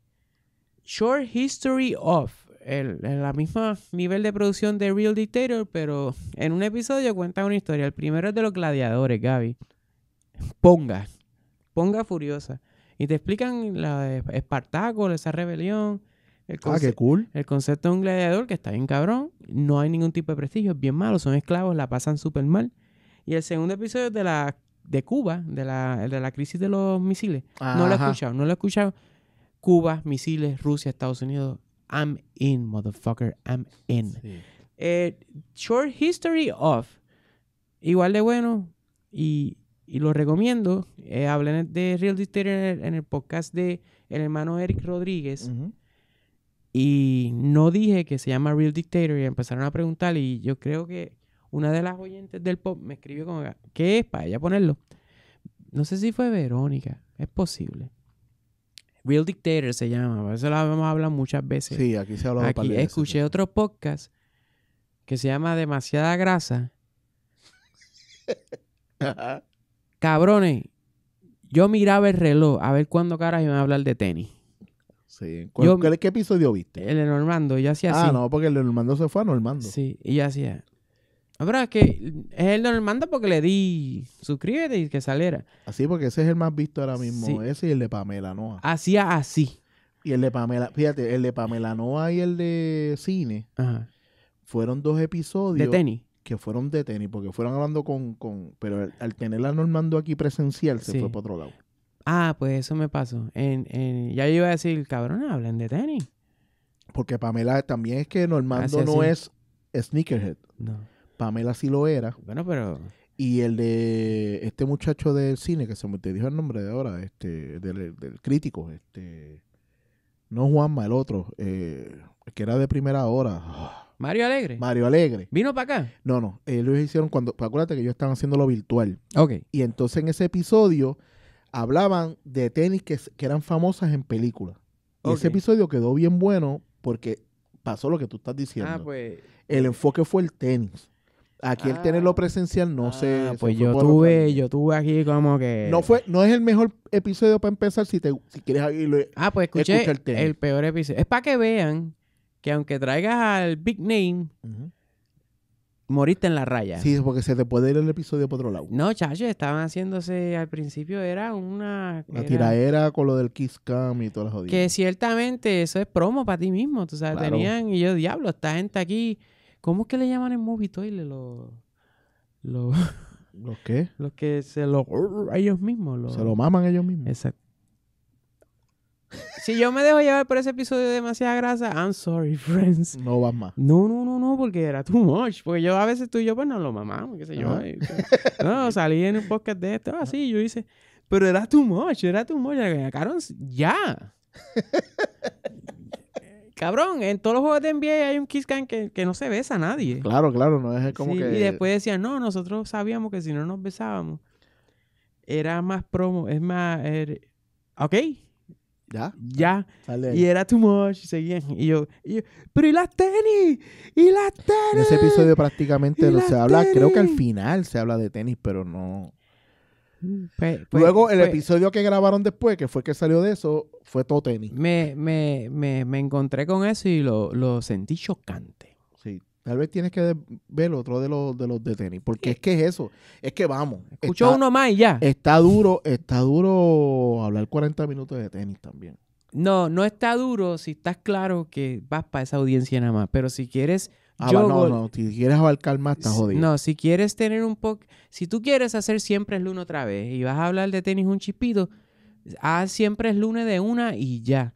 Short History of en el mismo nivel de producción de Real Dictator, pero en un episodio cuenta una historia. El primero es de los gladiadores, Gaby. Ponga, ponga furiosa. Y te explican la de Espartaco, esa rebelión. ah, qué cool. El concepto de un gladiador que está bien cabrón. No hay ningún tipo de prestigio, es bien malo, son esclavos, la pasan súper mal. Y el segundo episodio es de la de Cuba, de la, de la crisis de los misiles. No lo he escuchado, no lo he escuchado. Cuba, misiles, Rusia, Estados Unidos, I'm in, motherfucker, I'm in. Eh, short History of, igual de bueno, y, lo recomiendo. Eh, hablé de Real Dictator en el, podcast de el hermano Eric Rodríguez. Y no dije que se llama Real Dictator y empezaron a preguntar y yo creo que una de las oyentes del pop me escribió como, ¿qué es para ella ponerlo? No sé si fue Verónica, es posible. Real Dictator se llama, Por eso lo habíamos hablado muchas veces. Sí, aquí se habla de Aquí escuché otro podcast que se llama Demasiada Grasa. Cabrones, yo miraba el reloj a ver cuándo caras iban a hablar de tenis. Sí. ¿Qué episodio viste? El de Normando, yo hacía ah, así. Ah, no, porque el de Normando se fue a Normando. Sí, y ya hacía. No, pero es que es el manda porque le di suscríbete y que saliera. Así, porque ese es el más visto ahora mismo. Ese y el de Pamela Noa. Hacía así. Y el de Pamela, fíjate, el de Pamela Noa y el de cine fueron dos episodios. De tenis. Que fueron de tenis, porque fueron hablando con. pero al tener a Normando aquí presencial, se fue para otro lado. Ah, pues eso me pasó. En, en, ya yo iba a decir, cabrón, hablan de tenis. Porque Pamela también es que Normando no es sneakerhead. No. Pamela sí lo era. Bueno, pero. Y el de este muchacho del cine, que se me te dijo el nombre de ahora, este, del, crítico, este. No Juanma, el otro, eh, que era de primera hora. Mario Alegre. Mario Alegre. ¿Vino para acá? No, no. Ellos hicieron cuando. Acuérdate que ellos estaban haciendo lo virtual. Ok. Y entonces en ese episodio hablaban de tenis que, eran famosas en películas. ese episodio quedó bien bueno porque pasó lo que tú estás diciendo. Ah, pues. El enfoque fue el tenis. Aquí el tenerlo ah. presencial no ah, sé. pues yo tuve, yo tuve aquí como que. No fue, no es el mejor episodio para empezar si te, quieres irlo, Ah, pues escuché el, peor episodio. Es para que vean que aunque traigas al Big Name, moriste en la raya. Sí, porque se te puede ir el episodio por otro lado. No, chacho, estaban haciéndose al principio, era una. la era... tiraera con lo del Kiss Cam y todas las jodidas. Que ciertamente eso es promo para ti mismo. Tú sabes, tenían, y yo, diablo, esta gente aquí ¿Cómo que le llaman en movie toilet los... Los... ¿Los qué? Los que se lo... Ellos mismos. Se lo maman ellos mismos. Exacto. si yo me dejo llevar por ese episodio de demasiada grasa, I'm sorry, friends. No vas más. No, no, no, no, porque era too much. Porque yo a veces tú y yo, pues nos lo mamamos, qué sé yo. no, salí en un podcast de esto, así, yo hice. Pero era too much, era too much. sacaron ya. Cabrón, en todos los juegos de NBA hay un kiss cam que, no se besa a nadie. Claro, claro, no es como que... Y después decían, no, nosotros sabíamos que si no nos besábamos, era más promo, es más... Er, ok. Ya. Ya. Y era too much. seguían. Y yo, y pero ¿y las tenis? ¿Y las tenis? En ese episodio prácticamente no se habla, creo que al final se habla de tenis, pero no... Pues, pues, Luego, el pues. episodio que grabaron después, que fue el que salió de eso, fue todo tenis. Me, me, encontré con eso y lo, lo, sentí chocante. Sí, tal vez tienes que ver otro de los de, los de tenis, porque es que es eso. Es que vamos. Escuchó uno más y ya. Está duro, está duro hablar 40 minutos de tenis también. No, no está duro si estás claro que vas para esa audiencia nada más. Pero si quieres Ah, no, no, si quieres abarcar más, está jodido. No, si quieres tener un poco. Si tú quieres hacer siempre es lunes otra vez y vas a hablar de tenis un chispito, haz siempre es lunes de una y ya.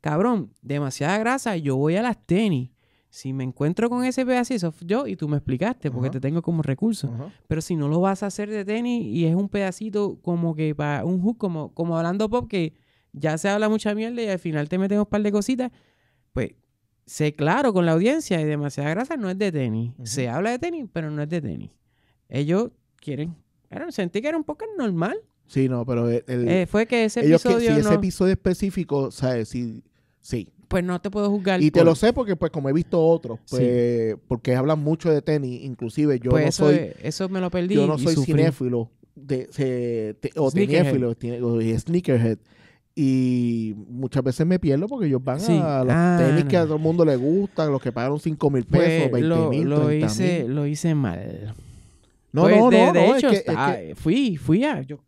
Cabrón, demasiada grasa, yo voy a las tenis. Si me encuentro con ese pedacito, yo y tú me explicaste porque te tengo como recurso. Pero si no lo vas a hacer de tenis y es un pedacito como que para un hook, como, como hablando pop, que ya se habla mucha mierda y al final te metemos un par de cositas sé claro con la audiencia y demasiada grasa no es de tenis. Se habla de tenis, pero no es de tenis. Ellos quieren. claro sentí que era un poco normal. Sí, no, pero eh, fue que ese episodio. Que, si ese episodio específico, ¿sabes? Sí. Pues no te puedo juzgar. Y te lo sé porque, pues, como he visto otros, pues, porque hablan mucho de tenis, inclusive yo pues no eso, soy. Eso me lo perdí. Yo no soy cinéfilo de, o sneakerhead. o sneakerhead. Y muchas veces me pierdo porque ellos van a los ah, tenis que a todo el mundo le gustan, los que pagaron 5 mil pues, pesos, pues, 20 mil, lo hice, Lo hice mal. No, pues, no, de, no, de hecho, eh, fui, fui a. Yo,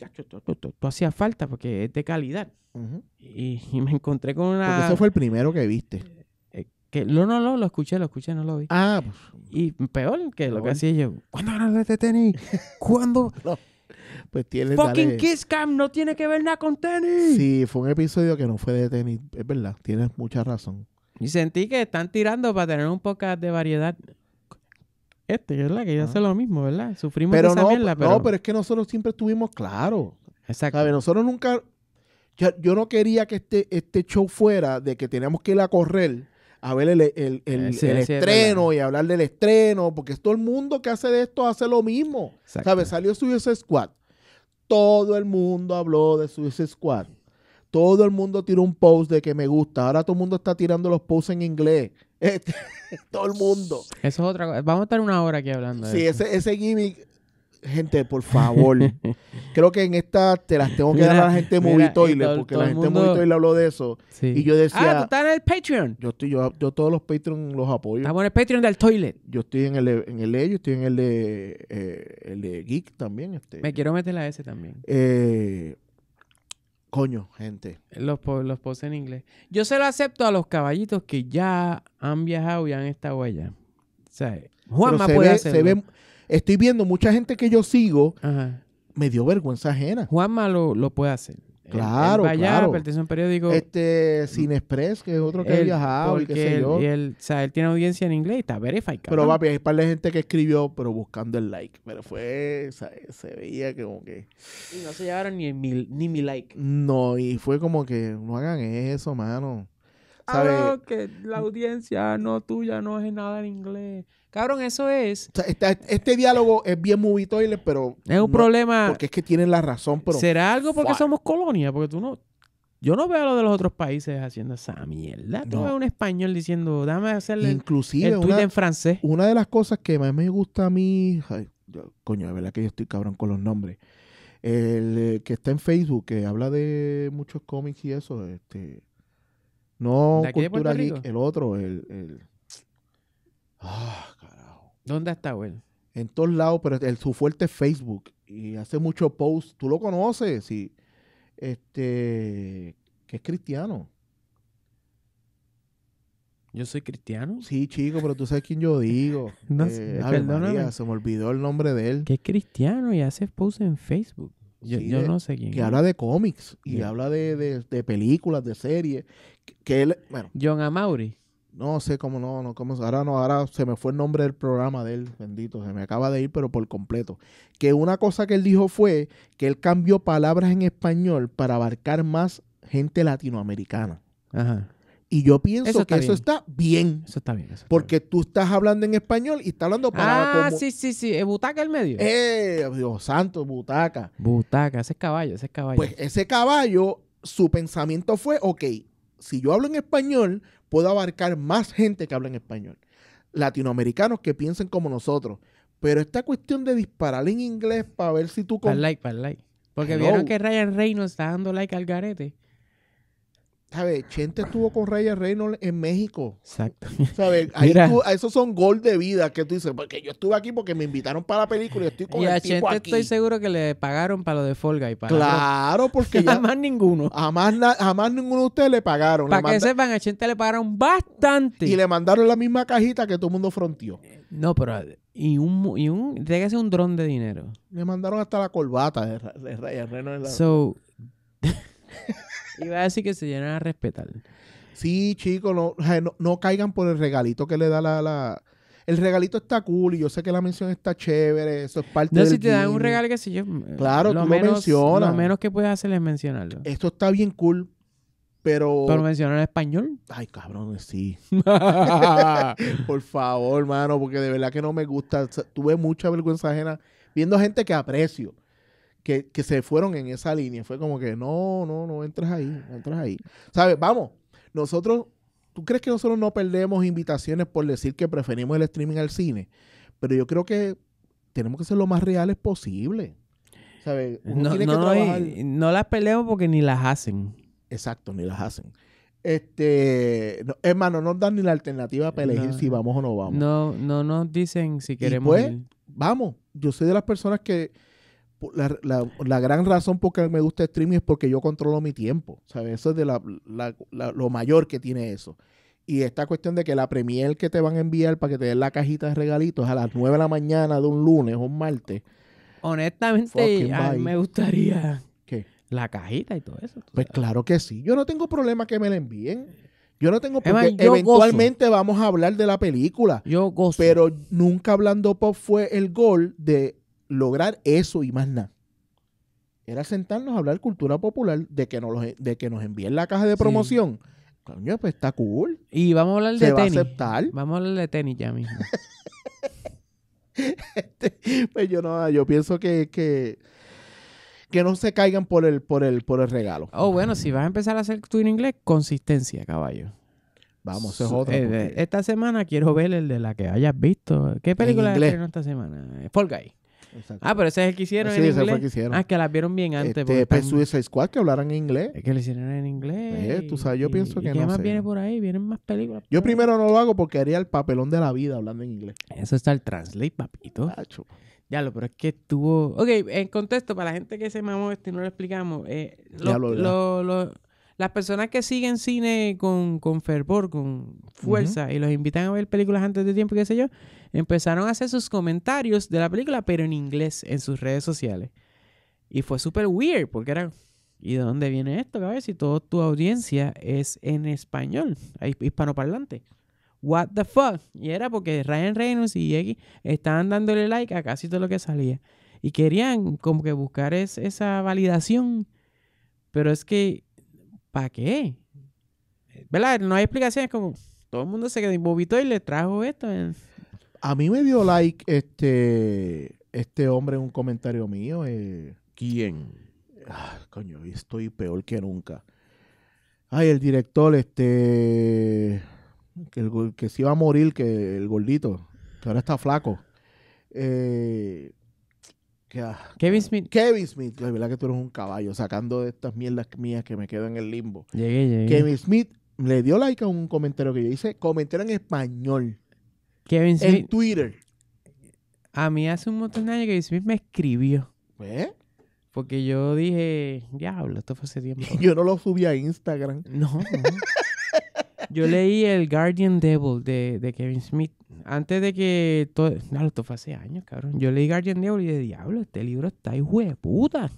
tú hacía falta porque es de calidad. y, me encontré con una. Porque ese fue el primero que viste. Eh, que, no, no, no, lo escuché, lo escuché, no lo vi. Ah, pues. Y peor que lo que hacía yo. ¿Cuándo de este tenis? ¿Cuándo? Pues tiene. Fucking Kiss Cam no tiene que ver nada con tenis. Sí, fue un episodio que no fue de tenis. Es verdad, tienes mucha razón. Y sentí que están tirando para tener un poco de variedad. Este, es ¿verdad? Que ya ah. sé lo mismo, ¿verdad? Sufrimos pero esa mierda, pero... No, pero es que nosotros siempre estuvimos claros. Exacto. Nosotros nunca... Yo, no quería que este, este show fuera de que teníamos que ir a correr a ver el, estreno y hablar del estreno, porque todo el mundo que hace de esto hace lo mismo. ¿Sabes? Salió ese Squad. Todo el mundo habló de Suicide Squad. Todo el mundo tiró un post de que me gusta. Ahora todo el mundo está tirando los posts en inglés. Este, todo el mundo. Eso es otra cosa. Vamos a estar una hora aquí hablando. sí, Ese, ese gimmick gente, por favor. creo que en esta te las tengo que dar a la gente de Toilet, porque la gente mundo... de habló de eso. Y yo decía. Ah, tú estás en el Patreon. Yo, estoy, yo, yo todos los Patreon los apoyo. Estamos en el Patreon del Toilet. Yo estoy en el, en el e, yo estoy en el de, eh, el de Geek también. Este. Me quiero meter la S también. Eh, coño, gente. Los, los en inglés. Yo se lo acepto a los caballitos que ya han viajado y han estado allá. O sea, Juanma puede hacerlo. Se ve, estoy viendo mucha gente que yo sigo, me dio vergüenza ajena. Juanma lo, lo puede hacer. Claro, claro. pertenece un periódico. Este, Cinexpress, que es otro que ha viajado y qué sé yo. él, o sea, él tiene audiencia en inglés y está verificado. Pero papi, hay par de gente que escribió, pero buscando el like. Pero fue, o sea, se veía como que... Y no se llevaron ni, mi, ni mi like. No, y fue como que, no hagan eso, mano. Ah, que la audiencia no tuya no es nada en inglés. Cabrón, eso es. este diálogo es bien movido, pero. Es un problema. Porque es que tienen la razón, pero. ¿Será algo porque somos colonia? Porque tú no. Yo no veo a lo de los otros países haciendo esa mierda. Tú no. ves a un español diciendo, dame hacerle Inclusive, el tweet en francés. Una de las cosas que más me gusta a mí. Ay, coño, de verdad que yo estoy cabrón con los nombres. El eh, que está en Facebook, que habla de muchos cómics y eso, este. No, Cultura el otro, el Ah, carajo. ¿Dónde está él? En todos lados, pero el, su fuerte es Facebook. Y hace mucho posts. Tú lo conoces, y, Este. Que es cristiano. ¿Yo soy cristiano? Sí, chico, pero tú sabes quién yo digo. no eh, se me olvidó el nombre de él. Que es cristiano y hace posts en Facebook. Yo, no sé quién. Que habla de cómics y habla de, de, películas, de series. él, bueno. John Amaury. No sé cómo no, no, cómo, ahora no, ahora se me fue el nombre del programa de él, bendito, se me acaba de ir, pero por completo. Que una cosa que él dijo fue que él cambió palabras en español para abarcar más gente latinoamericana. Ajá. Y yo pienso que eso está bien. Eso está bien. porque tú estás hablando en español y estás hablando para. Ah, sí, sí, sí. Eh, butaca el medio. ¡Eh! Dios santo, butaca. Butaca, ese caballo, ese caballo. Pues ese caballo, su pensamiento fue: ok, si yo hablo en español, puedo abarcar más gente que habla en español. Latinoamericanos que piensen como nosotros. Pero esta cuestión de disparar en inglés para ver si tú... Para like, para like. Porque vieron que Ryan Reynolds está dando like al garete. ¿sabes? Chente estuvo con Ryan Reynolds en México. Exacto. ¿Sabes? Ahí esos son gol de vida que tú dices, porque yo estuve aquí porque me invitaron para la película y estoy con y a Chente estoy seguro que le pagaron para lo de Folga y Para claro, porque Jamás ninguno. Jamás, jamás ninguno de ustedes le pagaron. Para que sepan, a Chente le pagaron bastante. Y le mandaron la misma cajita que todo el mundo fronteó. No, pero... Y un... Y un un dron de dinero. Le mandaron hasta la corbata de, de Reynolds. So... Iba a decir que se llenan a respetar. Sí, chicos, no, no, caigan por el regalito que le da la, El regalito está cool y yo sé que la mención está chévere, eso es parte de. No, si te dan un regalo que si yo. Claro, lo tú menos, lo mencionas. Lo menos que puedes hacer es mencionarlo. Esto está bien cool, pero. Pero mencionar en español. Ay, cabrón, sí. por favor, hermano, porque de verdad que no me gusta. Tuve mucha vergüenza ajena viendo gente que aprecio que, se fueron en esa línea. Fue como que no, no, no entras ahí, entras ahí. ¿Sabes? Vamos, nosotros, ¿tú crees que nosotros no perdemos invitaciones por decir que preferimos el streaming al cine? Pero yo creo que tenemos que ser lo más reales posible. ¿Sabes? no, las peleamos porque ni las hacen. Exacto, ni las hacen este hermano no nos dan ni la alternativa para elegir si vamos o no vamos no no nos dicen si queremos y pues, vamos yo soy de las personas que la, gran razón por que me gusta el streaming es porque yo controlo mi tiempo. ¿sabes? Eso es de lo mayor que tiene eso. Y esta cuestión de que la premier que te van a enviar para que te den la cajita de regalitos a las 9 de la mañana de un lunes o un martes. Honestamente, a mí me gustaría ¿Qué? la cajita y todo eso. Pues claro que sí. Yo no tengo problema que me la envíen. Yo no tengo porque eventualmente vamos a hablar de la película. Yo gozo. Pero nunca hablando pop fue el gol de lograr eso y más nada. Era sentarnos a hablar cultura popular de que nos, e, de que nos envíen la caja de promoción. Coño, pues está cool. Y vamos a hablar de tenis. Vamos a hablar de tenis ya mismo. Este, pues yo no, yo pienso que, que, no se caigan por el, por el, por el regalo. Oh, bueno, si vas a empezar a hacer tu en inglés, consistencia, caballo. Vamos, es otro. Eh, esta semana quiero ver el de la que hayas visto. ¿Qué película estrenó esta semana? Fall Guy. Ah, pero ese es el que hicieron sí, ese el que hicieron. Ah, que las vieron bien antes. Este, Pesu pues, Squad que hablaran en inglés. Es que lo hicieron en inglés. Eh, tú sabes, yo pienso que no. ¿Qué más viene por ahí? Vienen más películas. Yo primero no lo hago porque haría el papelón de la vida hablando en inglés. Eso está el translate, papito. Ya lo, pero es que estuvo. Ok, en contexto, para la gente que se mamó este y no lo explicamos, eh, las personas que siguen cine con, con fervor, con fuerza, y los invitan a ver películas antes de tiempo, qué sé yo, empezaron a hacer sus comentarios de la película, pero en inglés, en sus redes sociales. Y fue súper weird, porque era, ¿y de dónde viene esto? A ver si toda tu audiencia es en español, hispanoparlante. What the fuck? Y era porque Ryan Reynolds y X estaban dándole like a casi todo lo que salía. Y querían como que buscar esa validación. Pero es que, ¿para qué? ¿Verdad? No hay explicaciones como todo el mundo se quedó y le trajo esto. En... A mí me dio like este, este hombre en un comentario mío. Eh, ¿Quién? Ah, coño, estoy peor que nunca. Ay, el director, este. Que, el, que se iba a morir, que el gordito, que ahora está flaco. Eh, ah, Kevin Smith. Kevin Smith, la verdad que tú eres un caballo, sacando de estas mierdas mías que me quedo en el limbo. Kevin Smith le dio like a un comentario que yo hice, comentario en español. Kevin Smith. En Twitter. A mí hace un montón de años Kevin Smith me escribió. ¿Eh? Porque yo dije, diablo, esto fue hace tiempo. yo no lo subí a Instagram. No. no. yo leí el Guardian Devil de, de Kevin Smith. Antes de que todo. No, esto fue hace años, cabrón. Yo leí Guardian Devil y dije, diablo, este libro está hijo de puta.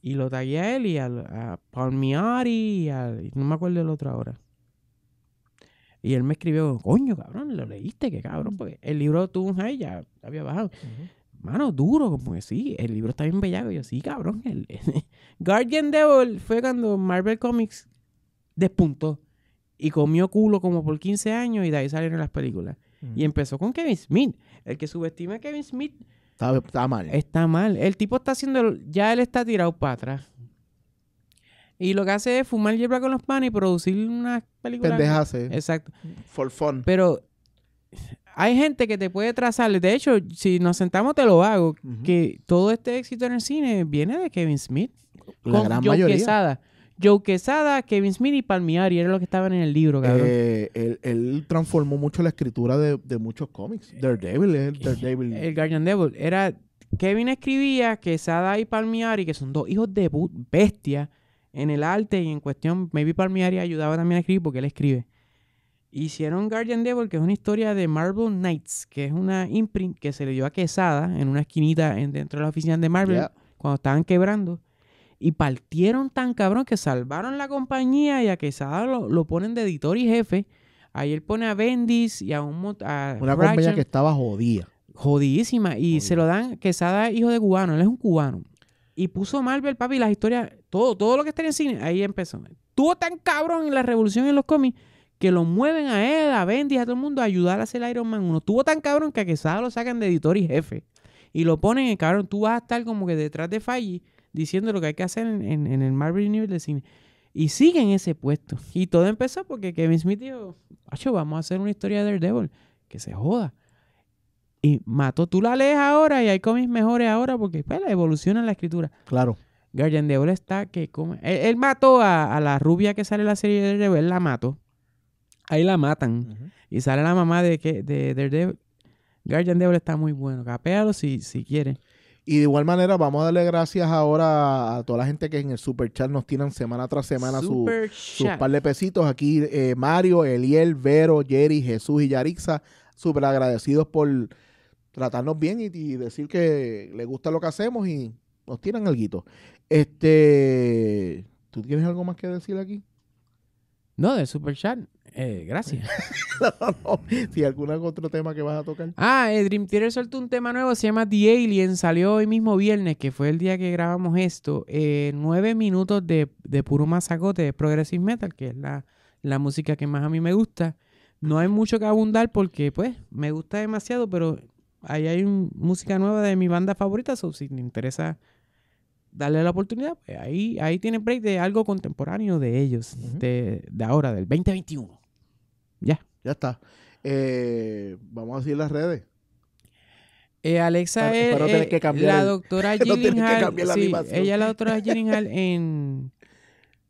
Y lo tagué a él y a, a Palmiari y a, no me acuerdo el otro ahora. Y él me escribió, coño, cabrón, lo leíste, qué cabrón, porque el libro tuvo un high, ya había bajado. Mano, duro, como que sí, el libro está bien bellaco. Y yo, sí, cabrón. El, Guardian Devil fue cuando Marvel Comics despuntó y comió culo como por 15 años y de ahí salieron las películas. Y empezó con Kevin Smith. El que subestima a Kevin Smith. está, mal. Está mal. El tipo está haciendo. Ya él está tirado para atrás. Y lo que hace es fumar hierba con los panes y producir unas películas. Pendejase. Exacto. For fun. Pero hay gente que te puede trazar. De hecho, si nos sentamos, te lo hago. Que todo este éxito en el cine viene de Kevin Smith. La con Joe Quesada. Joe Quesada, Kevin Smith y Palmiari era lo que estaban en el libro, cabrón. Eh, él, transformó mucho la escritura de, de muchos cómics. Daredevil, el Daredevil. El Guardian Devil. Era. Kevin escribía, Quesada y Palmiari, que son dos hijos de bestia en el arte y en cuestión, maybe Palmieri ayudaba también a escribir porque él escribe. Hicieron Guardian Devil, que es una historia de Marvel Knights, que es una imprint que se le dio a Quesada en una esquinita dentro de la oficina de Marvel cuando estaban quebrando. Y partieron tan cabrón que salvaron la compañía y a Quesada lo, ponen de editor y jefe. Ahí él pone a Bendis y a un... A una compañía que estaba jodida. Jodidísima. Y se lo dan Quesada, hijo de cubano. Él es un cubano. Y puso Marvel, papi, las historias, todo, todo lo que está en cine, ahí empezó. tuvo tan cabrón en la revolución en los cómics que lo mueven a él, a Bendy, a todo el mundo a ayudar a hacer Iron Man 1. Estuvo tan cabrón que a Quesada lo sacan de editor y jefe. Y lo ponen en eh, cabrón. Tú vas a estar como que detrás de Falli diciendo lo que hay que hacer en, el Marvel Universe de cine. Y siguen ese puesto. Y todo empezó porque Kevin Smith dijo, vamos a hacer una historia de Daredevil. Que se joda y mató. Tú la lees ahora y hay cómics mejores ahora porque pues, la evoluciona la escritura. Claro. Guardian Devil está que come. Él, mató a, la rubia que sale en la serie de Devil, la mató. Ahí la matan. Y sale la mamá de que de, de Devil. Guardian Devil está muy bueno. Capéalo si, si quieren. Y de igual manera, vamos a darle gracias ahora a toda la gente que en el Super Chat nos tiran semana tras semana su, sus par de pesitos. Aquí eh, Mario, Eliel, Vero, Jerry, Jesús y Yarixa, súper agradecidos por tratarnos bien y, decir que le gusta lo que hacemos y nos tiran algo. Este, ¿tú tienes algo más que decir aquí? No, de Super eh, gracias. Si algún otro tema que vas a tocar. Ah, eh, Dream Theater soltó un tema nuevo, se llama The Alien. Salió hoy mismo viernes, que fue el día que grabamos esto. Eh, nueve minutos de, puro masacote de Progressive Metal, que es la, la música que más a mí me gusta. No hay mucho que abundar porque, pues, me gusta demasiado, pero ahí hay música nueva de mi banda favorita, so si te interesa darle la oportunidad, pues, ahí, ahí tiene break de algo contemporáneo de ellos, de, ahora, del 2021. Ya. Ya está. Eh, vamos a decir las redes. Eh, Alexa eh, la doctora ella es la doctora Gillinghal en...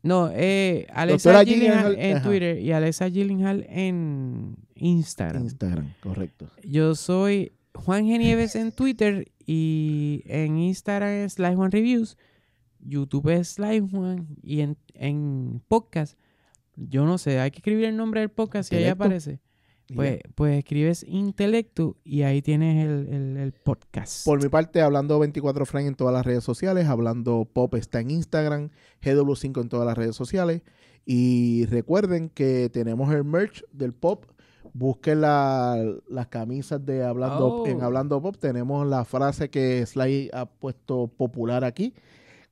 No, Alexa doctora en Twitter y Alexa Hall en Instagram. Instagram, correcto. Yo soy Juan Genieves en Twitter y en Instagram es Live One Reviews, YouTube es Live One y en, podcast, yo no sé, hay que escribir el nombre del podcast y ahí aparece. Pues, pues, escribes Intelecto y ahí tienes el, podcast. Por mi parte, hablando 24 Fran en todas las redes sociales, hablando Pop está en Instagram, GW5 en todas las redes sociales. Y recuerden que tenemos el merch del Pop busquen las camisas de Hablando en oh. Hablando Pop. Tenemos la frase que Sly ha puesto popular aquí.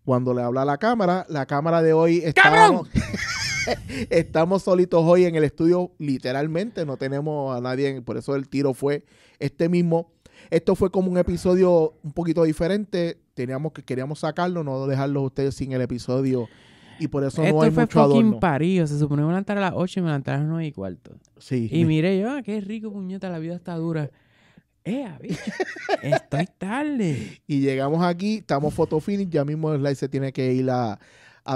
Cuando le habla a la cámara, la cámara de hoy está. estamos solitos hoy en el estudio, literalmente, no tenemos a nadie, por eso el tiro fue este mismo. Esto fue como un episodio un poquito diferente, teníamos que queríamos sacarlo, no dejarlos ustedes sin el episodio y por eso no hay fue fucking adorno. parido. Se supone que me a las 8 y me levantaron a las 9 y cuarto. Sí. Y mire yo, ah, qué rico, puñeta, la vida está dura. Eh, estoy tarde. Y llegamos aquí, estamos finish ya mismo el slide se tiene que ir a,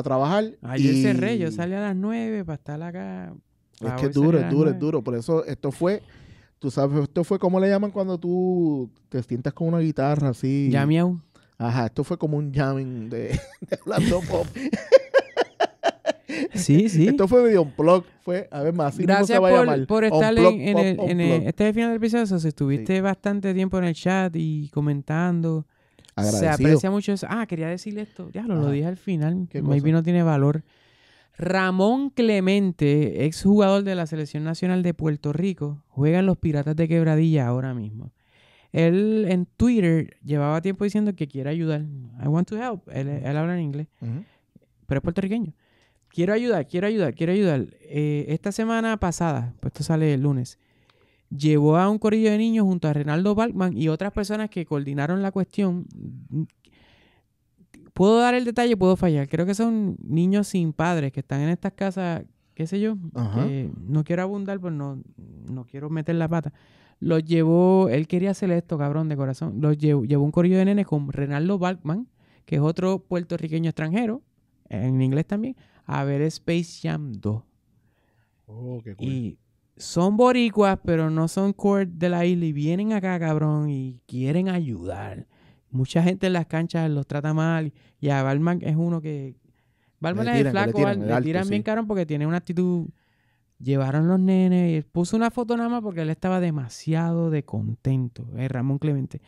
trabajar. Ayer y... cerré, yo salí a las 9 para estar acá. Es que es duro, es duro, es duro. Por eso esto fue, tú sabes, esto fue como le llaman cuando tú te sientas con una guitarra así. Llamiau. Ajá, esto fue como un jamming de, de pop. Sí, sí. Esto fue medio un blog, fue, a ver más. Gracias por, estar en, en, el, en el, este final del episodio. si estuviste bastante tiempo en el chat y comentando. Se aprecia mucho eso. Ah, quería decirle esto. Ya lo, lo dije al final. Maybe no tiene valor. Ramón Clemente, exjugador de la Selección Nacional de Puerto Rico, juega en los Piratas de Quebradilla ahora mismo. Él en Twitter llevaba tiempo diciendo que quiere ayudar. I want to help. Él, habla en inglés, pero es puertorriqueño. Quiero ayudar, quiero ayudar, quiero ayudar. Eh, esta semana pasada, pues esto sale el lunes, llevó a un corrido de niños junto a Renaldo Balkman y otras personas que coordinaron la cuestión. Puedo dar el detalle, puedo fallar. Creo que son niños sin padres que están en estas casas, qué sé yo. no quiero abundar, pues no, no quiero meter la pata. Los llevó, él quería hacer esto, cabrón, de corazón. Los llevó, un corrido de nenes con Renaldo Balkman, que es otro puertorriqueño extranjero, en inglés también a ver Space Jam 2. Oh, qué cool. Y son boricuas, pero no son core de la isla y vienen acá, cabrón, y quieren ayudar. Mucha gente en las canchas los trata mal. Y a Balman es uno que. Balman es flaco, le tiran, bien caro porque tiene una actitud. Llevaron los nenes y puso una foto nada más porque él estaba demasiado de contento. Es eh, Ramón Clemente.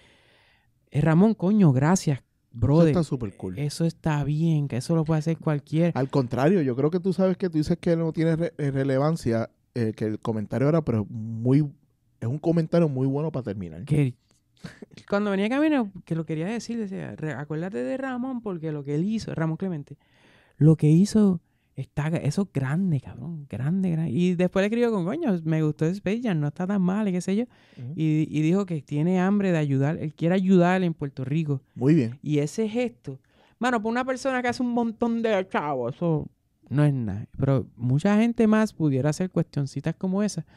Es eh, Ramón, coño, gracias, eso está súper cool. Eh, eso está bien, que eso lo puede hacer cualquier... Al contrario, yo creo que tú sabes que tú dices que no tiene eh, relevancia, eh, que el comentario era, pero muy, es un comentario muy bueno para terminar. cuando venía camino, que lo quería decir, decía, acuérdate de Ramón, porque lo que él hizo, Ramón Clemente, lo que hizo Está, eso es grande, cabrón. Grande, grande. Y después le escribió con coño, me gustó ese Jam, no está tan mal, y qué sé yo. y, dijo que tiene hambre de ayudar, él quiere ayudarle en Puerto Rico. Muy bien. Y ese gesto, mano, para una persona que hace un montón de chavos, eso no es nada. Pero mucha gente más pudiera hacer cuestioncitas como esa.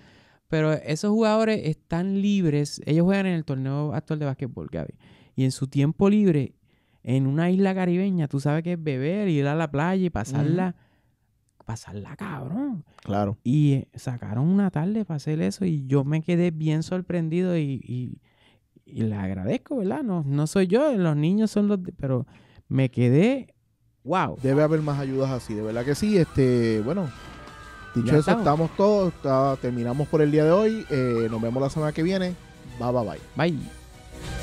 Pero esos jugadores están libres, ellos juegan en el torneo actual de básquetbol, Gaby. Y en su tiempo libre, en una isla caribeña, tú sabes que es beber, ir a la playa y pasarla pasarla cabrón. Claro. Y eh, sacaron una tarde para hacer eso y yo me quedé bien sorprendido y, le agradezco, ¿verdad? No, no soy yo, los niños son los... pero me quedé... ¡Wow! Debe haber más ayudas así, de verdad que sí. Este, bueno, dicho eso, estamos, todos, terminamos por el día de hoy. Eh, nos vemos la semana que viene. Bye, bye, bye. Bye.